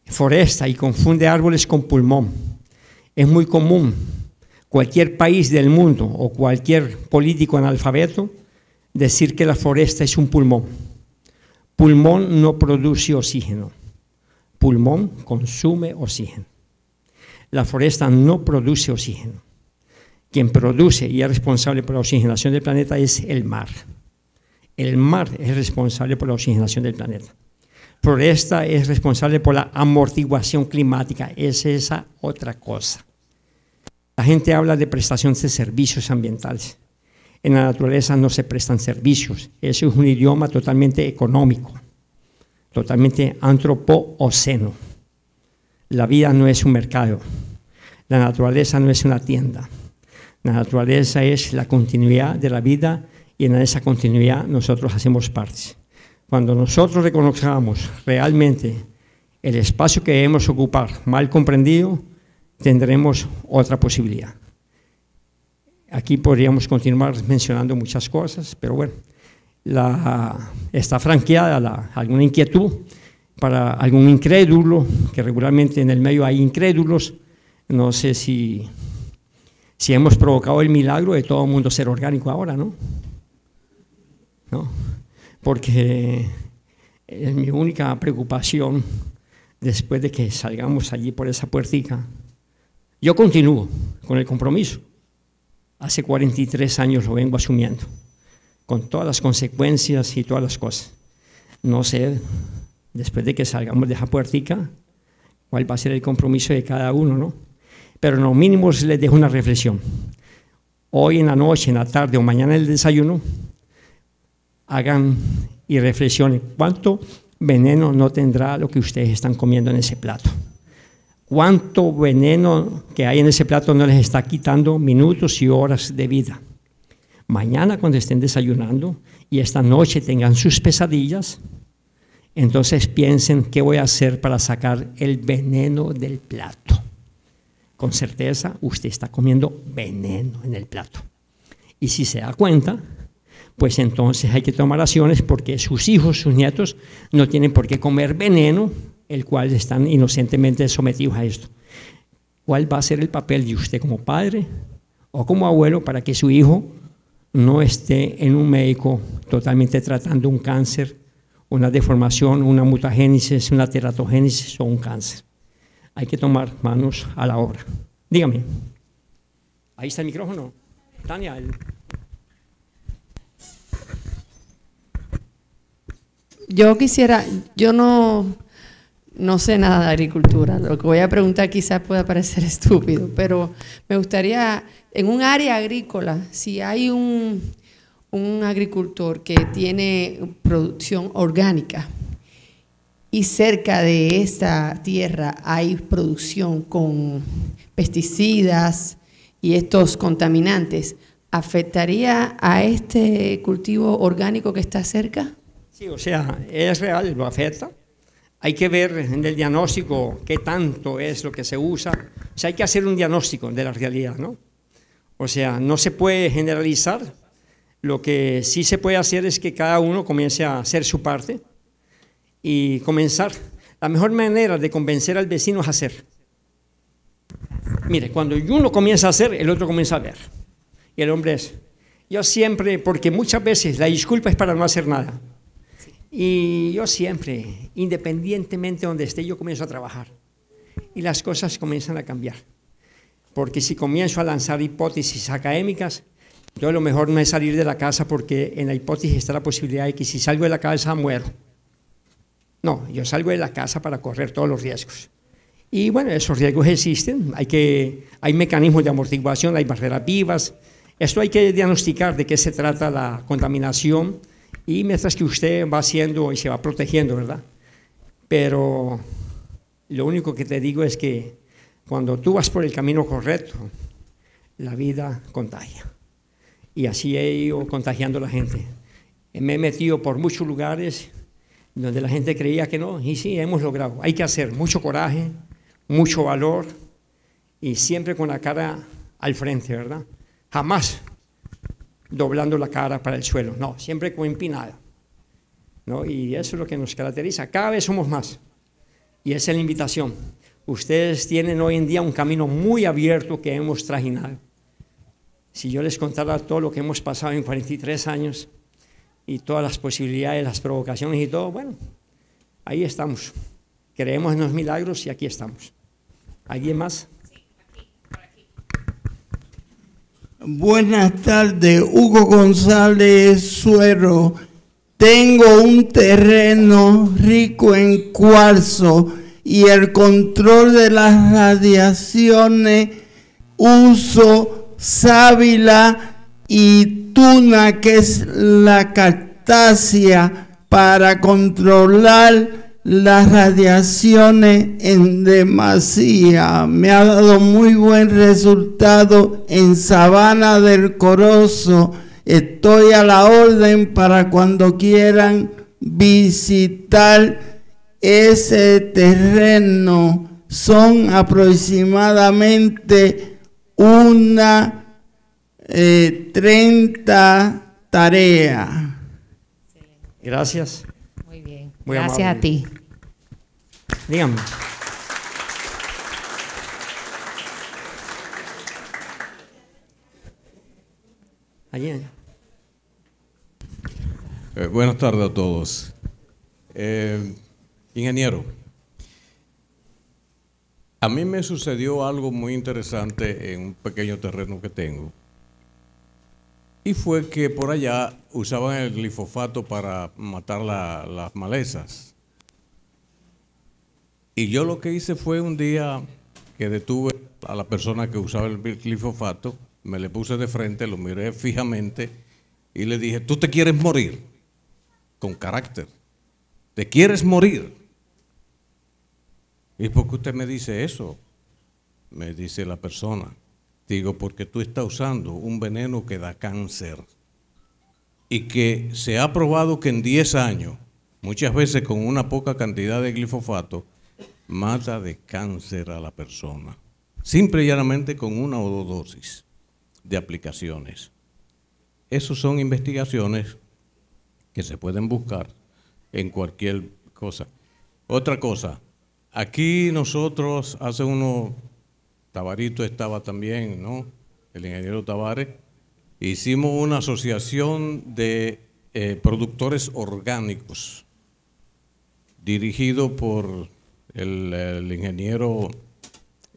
foresta y confunde árboles con pulmón. Es muy común cualquier país del mundo o cualquier político analfabeto decir que la foresta es un pulmón. Pulmón no produce oxígeno. Pulmón consume oxígeno. La foresta no produce oxígeno. Quien produce y es responsable por la oxigenación del planeta es el mar. El mar es responsable por la oxigenación del planeta. Floresta es responsable por la amortiguación climática. Es esa otra cosa. La gente habla de prestaciones de servicios ambientales. En la naturaleza no se prestan servicios. Eso es un idioma totalmente económico, totalmente antropoceno. La vida no es un mercado. La naturaleza no es una tienda. La naturaleza es la continuidad de la vida y en esa continuidad nosotros hacemos parte. Cuando nosotros reconozcamos realmente el espacio que debemos ocupar mal comprendido, tendremos otra posibilidad. Aquí podríamos continuar mencionando muchas cosas, pero bueno, está franqueada alguna inquietud para algún incrédulo, que regularmente en el medio hay incrédulos. No sé si, si hemos provocado el milagro de todo el mundo ser orgánico ahora, ¿no? Porque es eh, mi única preocupación después de que salgamos allí por esa puertica yo continúo con el compromiso. Hace 43 años lo vengo asumiendo, con todas las consecuencias y todas las cosas. No sé, después de que salgamos de esa cuál va a ser el compromiso de cada uno, ¿no? Pero en lo mínimo les dejo una reflexión. Hoy en la noche, en la tarde o mañana en el desayuno, hagan y reflexionen cuánto veneno no tendrá lo que ustedes están comiendo en ese plato cuánto veneno que hay en ese plato no les está quitando minutos y horas de vida. Mañana cuando estén desayunando y esta noche tengan sus pesadillas, entonces piensen qué voy a hacer para sacar el veneno del plato. Con certeza usted está comiendo veneno en el plato. Y si se da cuenta, pues entonces hay que tomar acciones porque sus hijos, sus nietos no tienen por qué comer veneno el cual están inocentemente sometidos a esto. ¿Cuál va a ser el papel de usted como padre o como abuelo para que su hijo no esté en un médico totalmente tratando un cáncer, una deformación, una mutagénesis, una teratogénesis o un cáncer? Hay que tomar manos a la obra. Dígame. Ahí está el micrófono. Daniel. Yo quisiera, yo no, no sé nada de agricultura. Lo que voy a preguntar quizás pueda parecer estúpido, pero me gustaría, en un área agrícola, si hay un, agricultor que tiene producción orgánica y cerca de esta tierra hay producción con pesticidas y estos contaminantes, ¿afectaría a este cultivo orgánico que está cerca? Sí, o sea, es real, lo afecta hay que ver en el diagnóstico qué tanto es lo que se usa. O sea, hay que hacer un diagnóstico de la realidad, ¿no? O sea, no se puede generalizar. Lo que sí se puede hacer es que cada uno comience a hacer su parte y comenzar. La mejor manera de convencer al vecino es hacer. Mire, cuando uno comienza a hacer, el otro comienza a ver. Y el hombre es. Yo siempre, porque muchas veces la disculpa es para no hacer nada. Y yo siempre, independientemente de donde esté, yo comienzo a trabajar. Y las cosas comienzan a cambiar. Porque si comienzo a lanzar hipótesis académicas, yo lo mejor no es salir de la casa porque en la hipótesis está la posibilidad de que si salgo de la casa muero. No, yo salgo de la casa para correr todos los riesgos. Y bueno, esos riesgos existen, hay, que, hay mecanismos de amortiguación, hay barreras vivas. Esto hay que diagnosticar de qué se trata la contaminación y mientras que usted va haciendo y se va protegiendo, ¿verdad? Pero lo único que te digo es que cuando tú vas por el camino correcto, la vida contagia. Y así he ido contagiando a la gente. Me he metido por muchos lugares donde la gente creía que no, y sí, hemos logrado. Hay que hacer mucho coraje, mucho valor y siempre con la cara al frente, ¿verdad? Jamás doblando la cara para el suelo, no, siempre como empinada. Y eso es lo que nos caracteriza, cada vez somos más. Y esa es la invitación. Ustedes tienen hoy en día un camino muy abierto que hemos trajinado. Si yo les contara todo lo que hemos pasado en 43 años y todas las posibilidades, las provocaciones y todo, bueno, ahí estamos. Creemos en los milagros y aquí estamos. ¿Alguien más? Buenas tardes, Hugo González Suero. Tengo un terreno rico en cuarzo y el control de las radiaciones uso sábila y tuna, que es la cactácea, para controlar las radiaciones en demasía. Me ha dado muy buen resultado en Sabana del Corozo. Estoy a la orden para cuando quieran visitar ese terreno. Son aproximadamente una eh, treinta 30 tareas. Gracias. Gracias a ti. Dígame. Eh, buenas tardes a todos. Eh, ingeniero, a mí me sucedió algo muy interesante en un pequeño terreno que tengo y fue que por allá usaban el glifosato para matar las malezas. Y yo lo que hice fue un día que detuve a la persona que usaba el glifosato, me le puse de frente, lo miré fijamente y le dije, tú te quieres morir, con carácter, te quieres morir. ¿Y por qué usted me dice eso? Me dice la persona. Digo, porque tú estás usando un veneno que da cáncer y que se ha probado que en 10 años, muchas veces con una poca cantidad de glifosato, mata de cáncer a la persona. Simple y llanamente con una o dos dosis de aplicaciones. Esas son investigaciones que se pueden buscar en cualquier cosa. Otra cosa, aquí nosotros hace unos Tabarito estaba también, ¿no? El ingeniero Tavares. Hicimos una asociación de eh, productores orgánicos, dirigido por el, ingeniero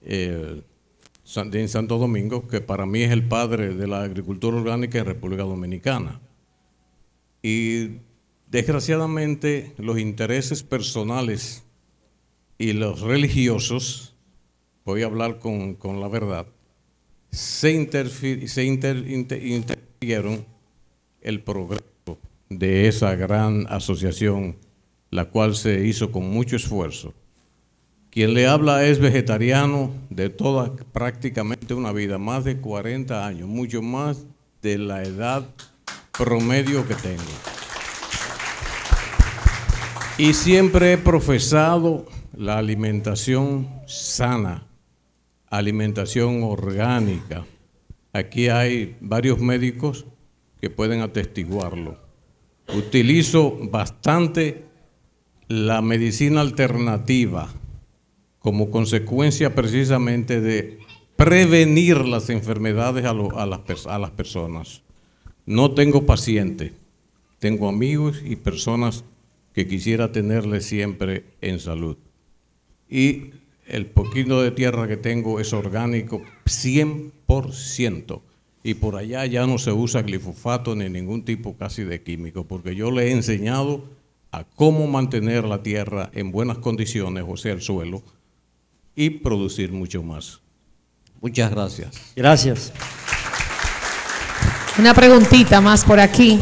eh, Santo Domingo, que para mí es el padre de la agricultura orgánica en República Dominicana. Y desgraciadamente los intereses personales y los religiosos voy a hablar con, la verdad, se, se interfirieron el progreso de esa gran asociación, la cual se hizo con mucho esfuerzo. Quien le habla es vegetariano de toda prácticamente una vida, más de 40 años, mucho más de la edad promedio que tengo. Y siempre he profesado la alimentación sana, alimentación orgánica. Aquí hay varios médicos que pueden atestiguarlo. Utilizo bastante la medicina alternativa como consecuencia precisamente de prevenir las enfermedades a, las, las personas. No tengo pacientes, tengo amigos y personas que quisiera tenerles siempre en salud. Y el poquito de tierra que tengo es orgánico 100%. Y por allá ya no se usa glifosato ni ningún tipo casi de químico, porque yo le he enseñado a cómo mantener la tierra en buenas condiciones, o sea, el suelo, y producir mucho más. Muchas gracias. Gracias. Una preguntita más por aquí.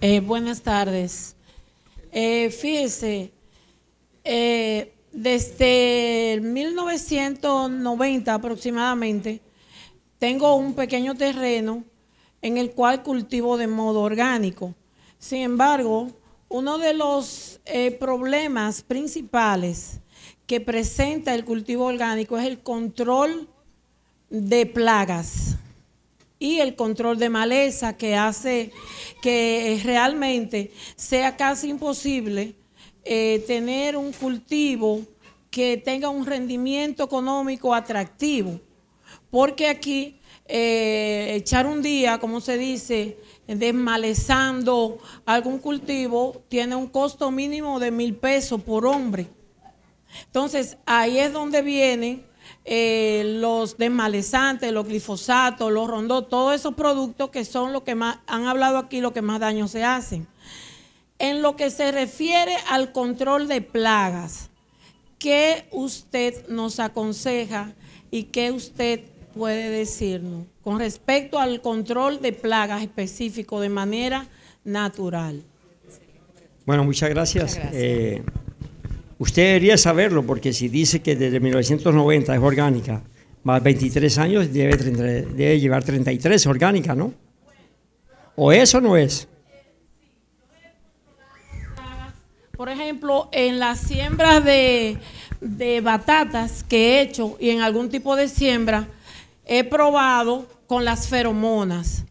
Eh, buenas tardes. Eh, fíjese, eh, desde 1990 aproximadamente, tengo un pequeño terreno en el cual cultivo de modo orgánico. Sin embargo, uno de los eh, problemas principales que presenta el cultivo orgánico es el control de plagas y el control de maleza que hace que eh, realmente sea casi imposible eh, tener un cultivo que tenga un rendimiento económico atractivo. Porque aquí eh, echar un día, como se dice, desmalezando algún cultivo, tiene un costo mínimo de mil pesos por hombre. Entonces, ahí es donde vienen eh, los desmalezantes, los glifosatos, los rondos todos esos productos que son los que más, han hablado aquí, los que más daño se hacen. En lo que se refiere al control de plagas, ¿qué usted nos aconseja y qué usted puede decirnos con respecto al control de plagas específico de manera natural? Bueno, muchas gracias. Eh, usted debería saberlo porque si dice que desde 1990 es orgánica, más 23 años debe, debe llevar 33 orgánica, ¿no? ¿O eso no es? Por ejemplo, en la siembra de, batatas que he hecho y en algún tipo de siembra, he probado con las feromonas.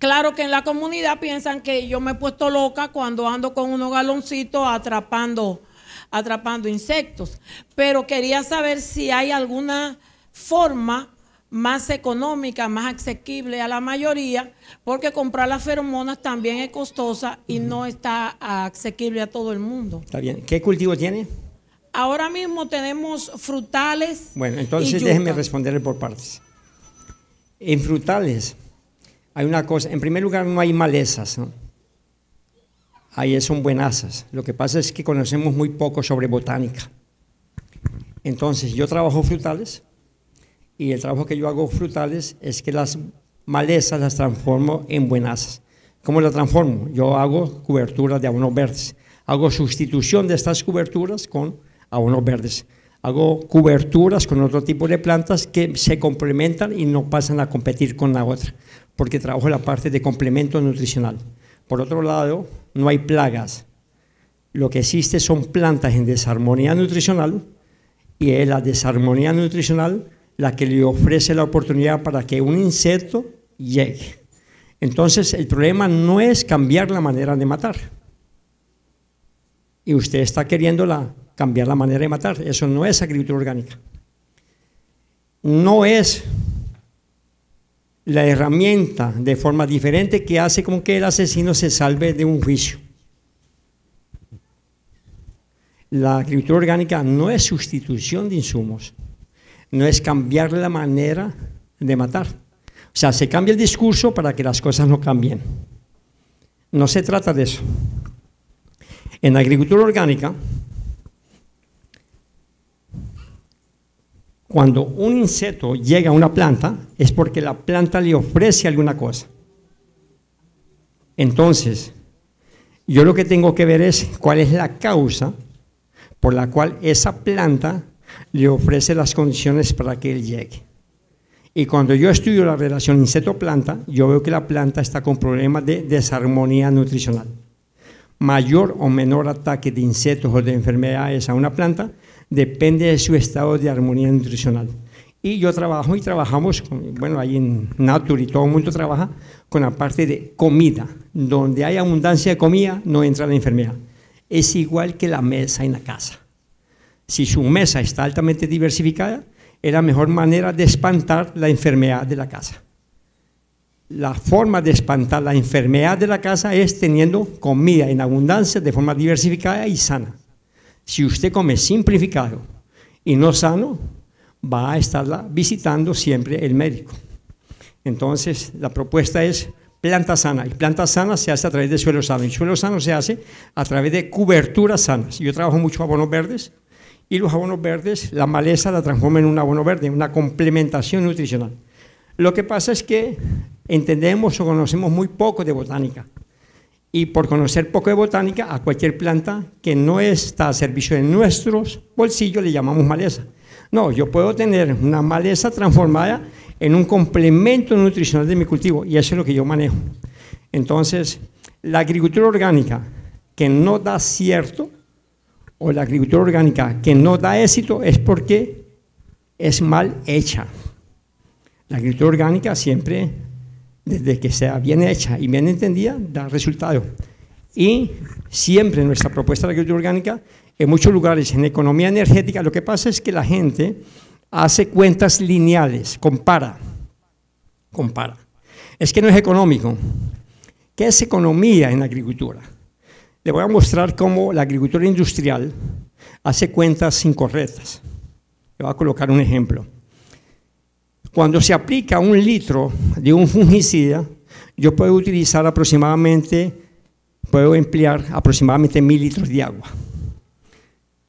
Claro que en la comunidad piensan que yo me he puesto loca cuando ando con unos galoncitos atrapando, atrapando insectos. Pero quería saber si hay alguna forma más económica, más asequible a la mayoría, porque comprar las feromonas también es costosa y no está asequible a todo el mundo. Está bien. ¿Qué cultivo tiene? Ahora mismo tenemos frutales. Bueno, entonces déjenme responderle por partes. En frutales hay una cosa, en primer lugar no hay malezas, ¿no? Ahí son buenazas. Lo que pasa es que conocemos muy poco sobre botánica. Entonces, yo trabajo frutales y el trabajo que yo hago frutales es que las malezas las transformo en buenazas. ¿Cómo las transformo? Yo hago coberturas de abonos verdes. Hago sustitución de estas coberturas con abonos verdes. Hago coberturas con otro tipo de plantas que se complementan y no pasan a competir con la otra, porque trabajo la parte de complemento nutricional. Por otro lado, no hay plagas. Lo que existe son plantas en desarmonía nutricional y la desarmonía nutricional la que le ofrece la oportunidad para que un insecto llegue. Entonces el problema no es cambiar la manera de matar. Y usted está queriendo la, cambiar la manera de matar. Eso no es agricultura orgánica. No es la herramienta de forma diferente que hace con que el asesino se salve de un juicio. La agricultura orgánica no es sustitución de insumos, no es cambiar la manera de matar. O sea, se cambia el discurso para que las cosas no cambien. No se trata de eso. En agricultura orgánica, cuando un insecto llega a una planta, es porque la planta le ofrece alguna cosa. Entonces, yo lo que tengo que ver es cuál es la causa por la cual esa planta le ofrece las condiciones para que él llegue. Y cuando yo estudio la relación insecto-planta, yo veo que la planta está con problemas de desarmonía nutricional. Mayor o menor ataque de insectos o de enfermedades a una planta depende de su estado de armonía nutricional. Y yo trabajo y trabajamos, bueno, ahí en Natur y todo el mundo trabaja con la parte de comida. Donde hay abundancia de comida, no entra la enfermedad. Es igual que la mesa en la casa. Si su mesa está altamente diversificada, es la mejor manera de espantar la enfermedad de la casa. La forma de espantar la enfermedad de la casa es teniendo comida en abundancia de forma diversificada y sana. Si usted come simplificado y no sano, va a estar visitando siempre el médico. Entonces, la propuesta es planta sana. Y planta sana se hace a través de suelo sano. Y suelo sano se hace a través de coberturas sanas. Yo trabajo mucho abonos verdes, y los abonos verdes, la maleza la transforma en un abono verde, una complementación nutricional. Lo que pasa es que entendemos o conocemos muy poco de botánica. Y por conocer poco de botánica, a cualquier planta que no está a servicio de nuestros bolsillos le llamamos maleza. No, yo puedo tener una maleza transformada en un complemento nutricional de mi cultivo y eso es lo que yo manejo. Entonces, la agricultura orgánica que no da cierto, o la agricultura orgánica que no da éxito es porque es mal hecha. La agricultura orgánica siempre, desde que sea bien hecha y bien entendida, da resultados. Y siempre nuestra propuesta de agricultura orgánica, en muchos lugares, en economía energética, lo que pasa es que la gente hace cuentas lineales, compara, compara. Es que no es económico. ¿Qué es economía en agricultura? Le voy a mostrar cómo la agricultura industrial hace cuentas incorrectas. Le voy a colocar un ejemplo. Cuando se aplica un litro de un fungicida, yo puedo utilizar aproximadamente, puedo emplear aproximadamente mil litros de agua.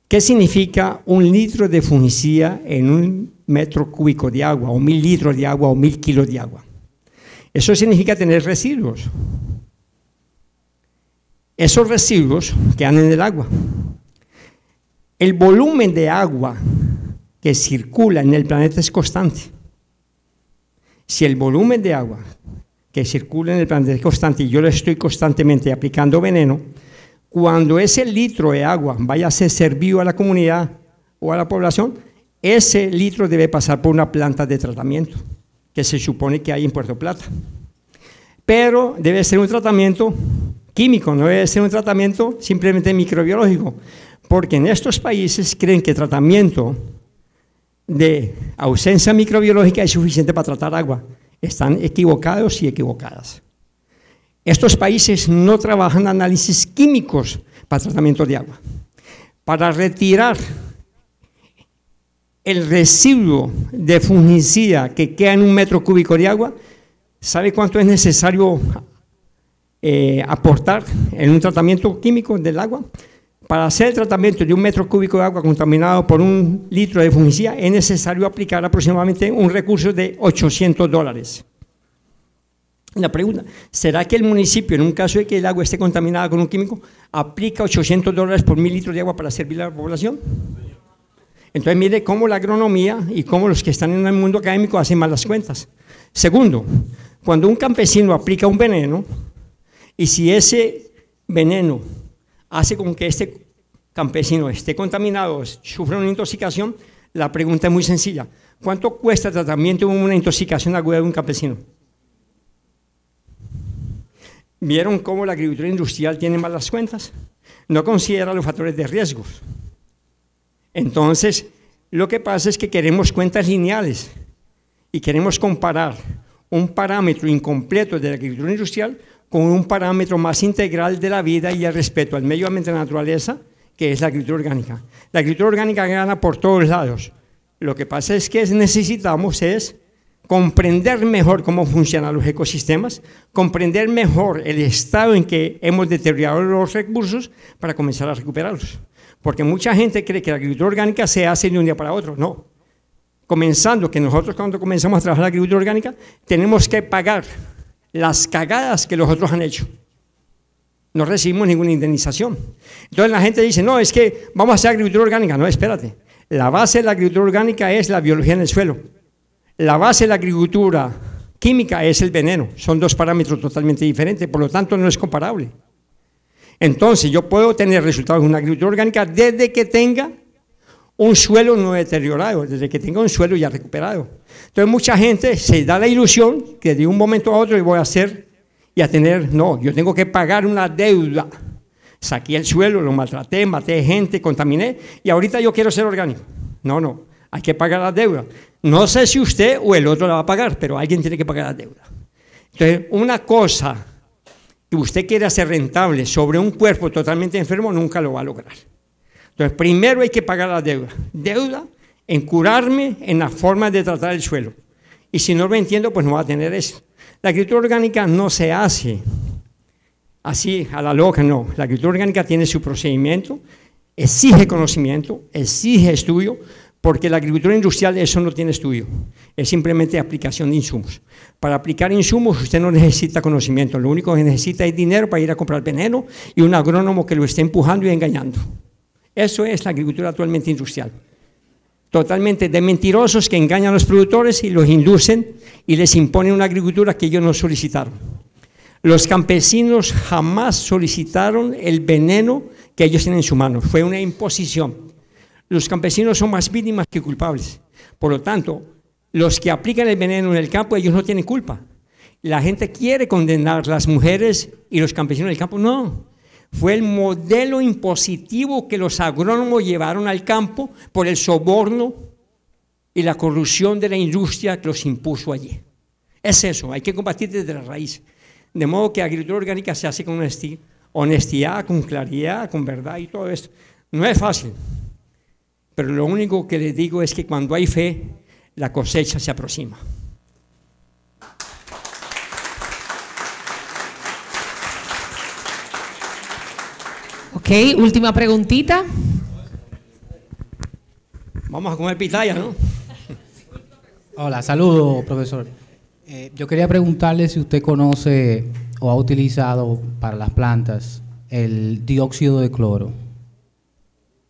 ¿Qué significa un litro de fungicida en un metro cúbico de agua, o mil litros de agua, o mil kilos de agua? Eso significa tener residuos esos residuos quedan en el agua. El volumen de agua que circula en el planeta es constante. Si el volumen de agua que circula en el planeta es constante y yo le estoy constantemente aplicando veneno, cuando ese litro de agua vaya a ser servido a la comunidad o a la población, ese litro debe pasar por una planta de tratamiento que se supone que hay en Puerto Plata. Pero debe ser un tratamiento químico, no debe ser un tratamiento simplemente microbiológico, porque en estos países creen que tratamiento de ausencia microbiológica es suficiente para tratar agua. Están equivocados y equivocadas. Estos países no trabajan análisis químicos para tratamiento de agua. Para retirar el residuo de fungicida que queda en un metro cúbico de agua, ¿sabe cuánto es necesario eh, aportar en un tratamiento químico del agua para hacer el tratamiento de un metro cúbico de agua contaminado por un litro de fungicida es necesario aplicar aproximadamente un recurso de 800 dólares. La pregunta, ¿será que el municipio, en un caso de que el agua esté contaminada con un químico, aplica 800 dólares por mil litros de agua para servir a la población? Entonces mire cómo la agronomía y cómo los que están en el mundo académico hacen malas cuentas. Segundo, cuando un campesino aplica un veneno, y si ese veneno hace con que este campesino esté contaminado, sufra una intoxicación, la pregunta es muy sencilla. ¿Cuánto cuesta el tratamiento de una intoxicación aguda de un campesino? ¿Vieron cómo la agricultura industrial tiene malas cuentas? No considera los factores de riesgo. Entonces, lo que pasa es que queremos cuentas lineales y queremos comparar un parámetro incompleto de la agricultura industrial con un parámetro más integral de la vida y el respeto al medio ambiente de la naturaleza, que es la agricultura orgánica. La agricultura orgánica gana por todos lados. Lo que pasa es que necesitamos es comprender mejor cómo funcionan los ecosistemas, comprender mejor el estado en que hemos deteriorado los recursos para comenzar a recuperarlos. Porque mucha gente cree que la agricultura orgánica se hace de un día para otro. No. Comenzando, que nosotros cuando comenzamos a trabajar la agricultura orgánica, tenemos que pagar las cagadas que los otros han hecho. No recibimos ninguna indemnización. Entonces la gente dice, no, es que vamos a hacer agricultura orgánica. No, espérate. La base de la agricultura orgánica es la biología en el suelo. La base de la agricultura química es el veneno. Son dos parámetros totalmente diferentes, por lo tanto no es comparable. Entonces yo puedo tener resultados en una agricultura orgánica desde que tenga un suelo no deteriorado, desde que tenga un suelo ya recuperado. Entonces mucha gente se da la ilusión que de un momento a otro voy a hacer y a tener, no, yo tengo que pagar una deuda. Saqué el suelo, lo maltraté, maté gente, contaminé y ahorita yo quiero ser orgánico. No, no, hay que pagar la deuda. No sé si usted o el otro la va a pagar, pero alguien tiene que pagar la deuda. Entonces, una cosa que usted quiere hacer rentable sobre un cuerpo totalmente enfermo nunca lo va a lograr. Entonces, primero hay que pagar la deuda. Deuda en curarme en la forma de tratar el suelo. Y si no lo entiendo, pues no va a tener eso. La agricultura orgánica no se hace así, a la loca, no. La agricultura orgánica tiene su procedimiento, exige conocimiento, exige estudio, porque la agricultura industrial eso no tiene estudio, es simplemente aplicación de insumos. Para aplicar insumos usted no necesita conocimiento, lo único que necesita es dinero para ir a comprar veneno y un agrónomo que lo esté empujando y engañando. Eso es la agricultura actualmente industrial. Totalmente de mentirosos que engañan a los productores y los inducen y les imponen una agricultura que ellos no solicitaron. Los campesinos jamás solicitaron el veneno que ellos tienen en su mano. Fue una imposición. Los campesinos son más víctimas que culpables. Por lo tanto, los que aplican el veneno en el campo, ellos no tienen culpa. La gente quiere condenar las mujeres y los campesinos del campo. No, fue el modelo impositivo que los agrónomos llevaron al campo por el soborno y la corrupción de la industria que los impuso allí. Es eso, hay que combatir desde la raíz. De modo que agricultura orgánica se hace con honestidad, con claridad, con verdad y todo esto. No es fácil, pero lo único que les digo es que cuando hay fe, la cosecha se aproxima. Ok, última preguntita. Vamos a comer pitaya, ¿no? Hola, saludo, profesor. Eh, yo quería preguntarle si usted conoce o ha utilizado para las plantas el dióxido de cloro.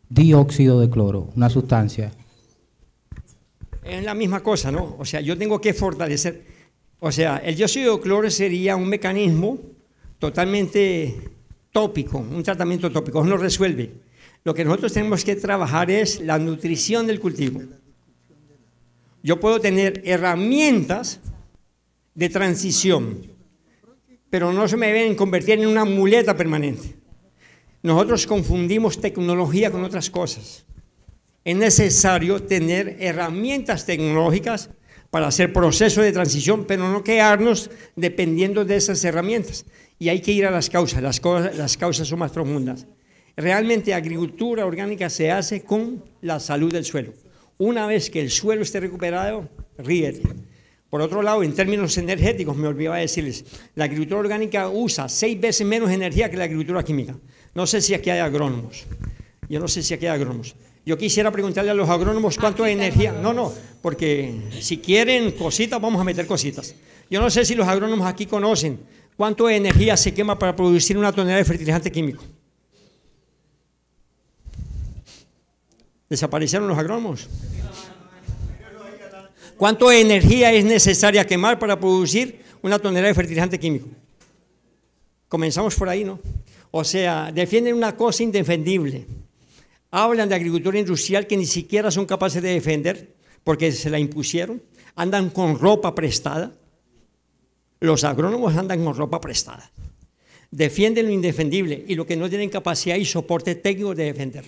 Dióxido de cloro, una sustancia. Es la misma cosa, ¿no? O sea, yo tengo que fortalecer. O sea, el dióxido de cloro sería un mecanismo totalmente tópico, un tratamiento tópico, no resuelve. Lo que nosotros tenemos que trabajar es la nutrición del cultivo. Yo puedo tener herramientas de transición, pero no se me deben convertir en una muleta permanente. Nosotros confundimos tecnología con otras cosas. Es necesario tener herramientas tecnológicas para hacer proceso de transición, pero no quedarnos dependiendo de esas herramientas y hay que ir a las causas, las, causas son más profundas. Realmente agricultura orgánica se hace con la salud del suelo. Una vez que el suelo esté recuperado, ríete. Por otro lado, en términos energéticos, me olvidaba decirles, la agricultura orgánica usa seis veces menos energía que la agricultura química. No sé si aquí hay agrónomos. Yo no sé si aquí hay agrónomos. Yo quisiera preguntarle a los agrónomos cuánto ah, hay energía. No, no, porque si quieren cositas, vamos a meter cositas. Yo no sé si los agrónomos aquí conocen ¿Cuánto energía se quema para producir una tonelada de fertilizante químico? ¿Desaparecieron los agrónomos? ¿Cuánto energía es necesaria quemar para producir una tonelada de fertilizante químico? Comenzamos por ahí, ¿no? O sea, defienden una cosa indefendible. Hablan de agricultura industrial que ni siquiera son capaces de defender porque se la impusieron. Andan con ropa prestada los agrónomos andan con ropa prestada. Defienden lo indefendible y lo que no tienen capacidad y soporte técnico de defender.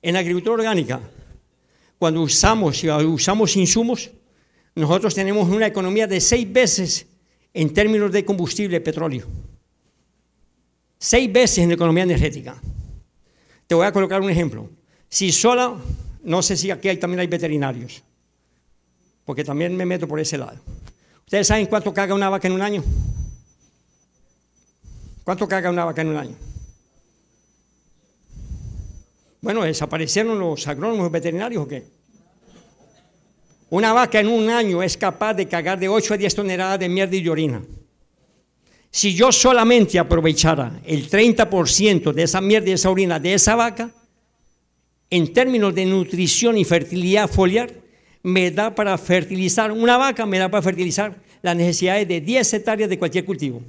En la agricultura orgánica, cuando usamos y usamos insumos, nosotros tenemos una economía de seis veces en términos de combustible, petróleo. Seis veces en economía energética. Te voy a colocar un ejemplo. Si sola, no sé si aquí también hay veterinarios, porque también me meto por ese lado. ¿Ustedes saben cuánto caga una vaca en un año? ¿Cuánto caga una vaca en un año? Bueno, ¿desaparecieron los agrónomos veterinarios o qué? Una vaca en un año es capaz de cagar de 8 a 10 toneladas de mierda y de orina. Si yo solamente aprovechara el 30% de esa mierda y esa orina de esa vaca, en términos de nutrición y fertilidad foliar, me da para fertilizar, una vaca me da para fertilizar las necesidades de 10 hectáreas de cualquier cultivo.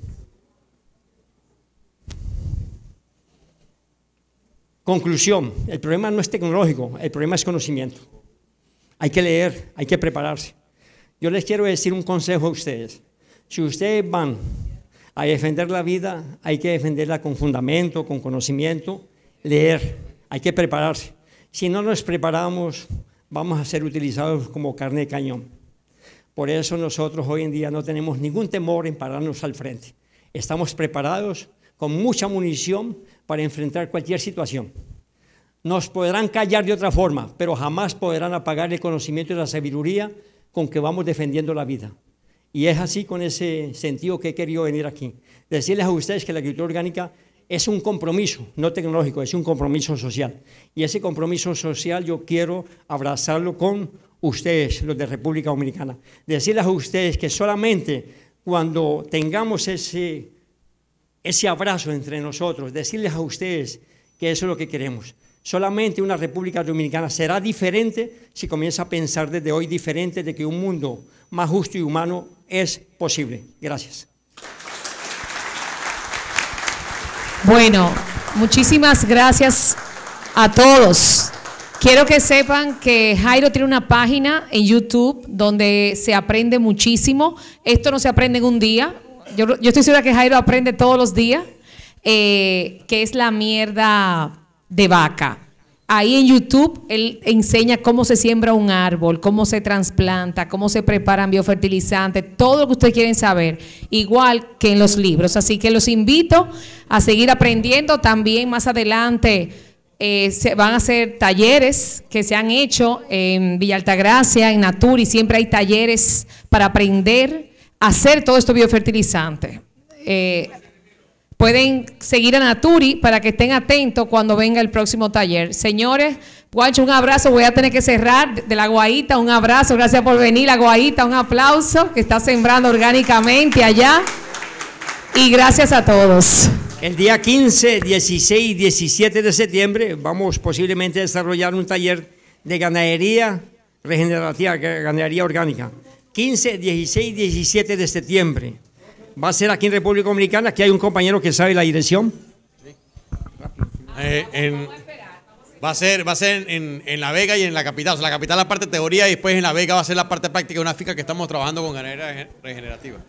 Conclusión, el problema no es tecnológico, el problema es conocimiento. Hay que leer, hay que prepararse. Yo les quiero decir un consejo a ustedes. Si ustedes van a defender la vida, hay que defenderla con fundamento, con conocimiento, leer, hay que prepararse. Si no nos preparamos, vamos a ser utilizados como carne de cañón. Por eso nosotros hoy en día no tenemos ningún temor en pararnos al frente. Estamos preparados con mucha munición para enfrentar cualquier situación. Nos podrán callar de otra forma, pero jamás podrán apagar el conocimiento y la sabiduría con que vamos defendiendo la vida. Y es así con ese sentido que he querido venir aquí. Decirles a ustedes que la agricultura orgánica es un compromiso, no tecnológico, es un compromiso social. Y ese compromiso social yo quiero abrazarlo con ustedes, los de República Dominicana. Decirles a ustedes que solamente cuando tengamos ese, ese abrazo entre nosotros, decirles a ustedes que eso es lo que queremos. Solamente una República Dominicana será diferente si comienza a pensar desde hoy diferente de que un mundo más justo y humano es posible. Gracias. Bueno, muchísimas gracias a todos. Quiero que sepan que Jairo tiene una página en YouTube donde se aprende muchísimo. Esto no se aprende en un día. Yo, estoy segura que Jairo aprende todos los días, eh, que es la mierda de vaca. Ahí en YouTube él enseña cómo se siembra un árbol, cómo se trasplanta, cómo se preparan biofertilizantes, todo lo que ustedes quieren saber, igual que en los libros. Así que los invito a seguir aprendiendo. También más adelante eh, se van a hacer talleres que se han hecho en Villa Altagracia, en Naturi. Siempre hay talleres para aprender a hacer todo esto biofertilizante. Eh, Pueden seguir a Naturi para que estén atentos cuando venga el próximo taller. Señores, Guacho, un abrazo. Voy a tener que cerrar de la Guaita. Un abrazo. Gracias por venir, la Guaita. Un aplauso que está sembrando orgánicamente allá. Y gracias a todos. El día 15, 16 17 de septiembre vamos posiblemente a desarrollar un taller de ganadería regenerativa, ganadería orgánica. 15, 16 17 de septiembre va a ser aquí en República Dominicana. Aquí hay un compañero que sabe la dirección. Eh, va a ser, va a ser en, La Vega y en la capital. la capital la parte teoría y después en La Vega va a ser la parte práctica, una fica que estamos trabajando con ganadería regenerativa.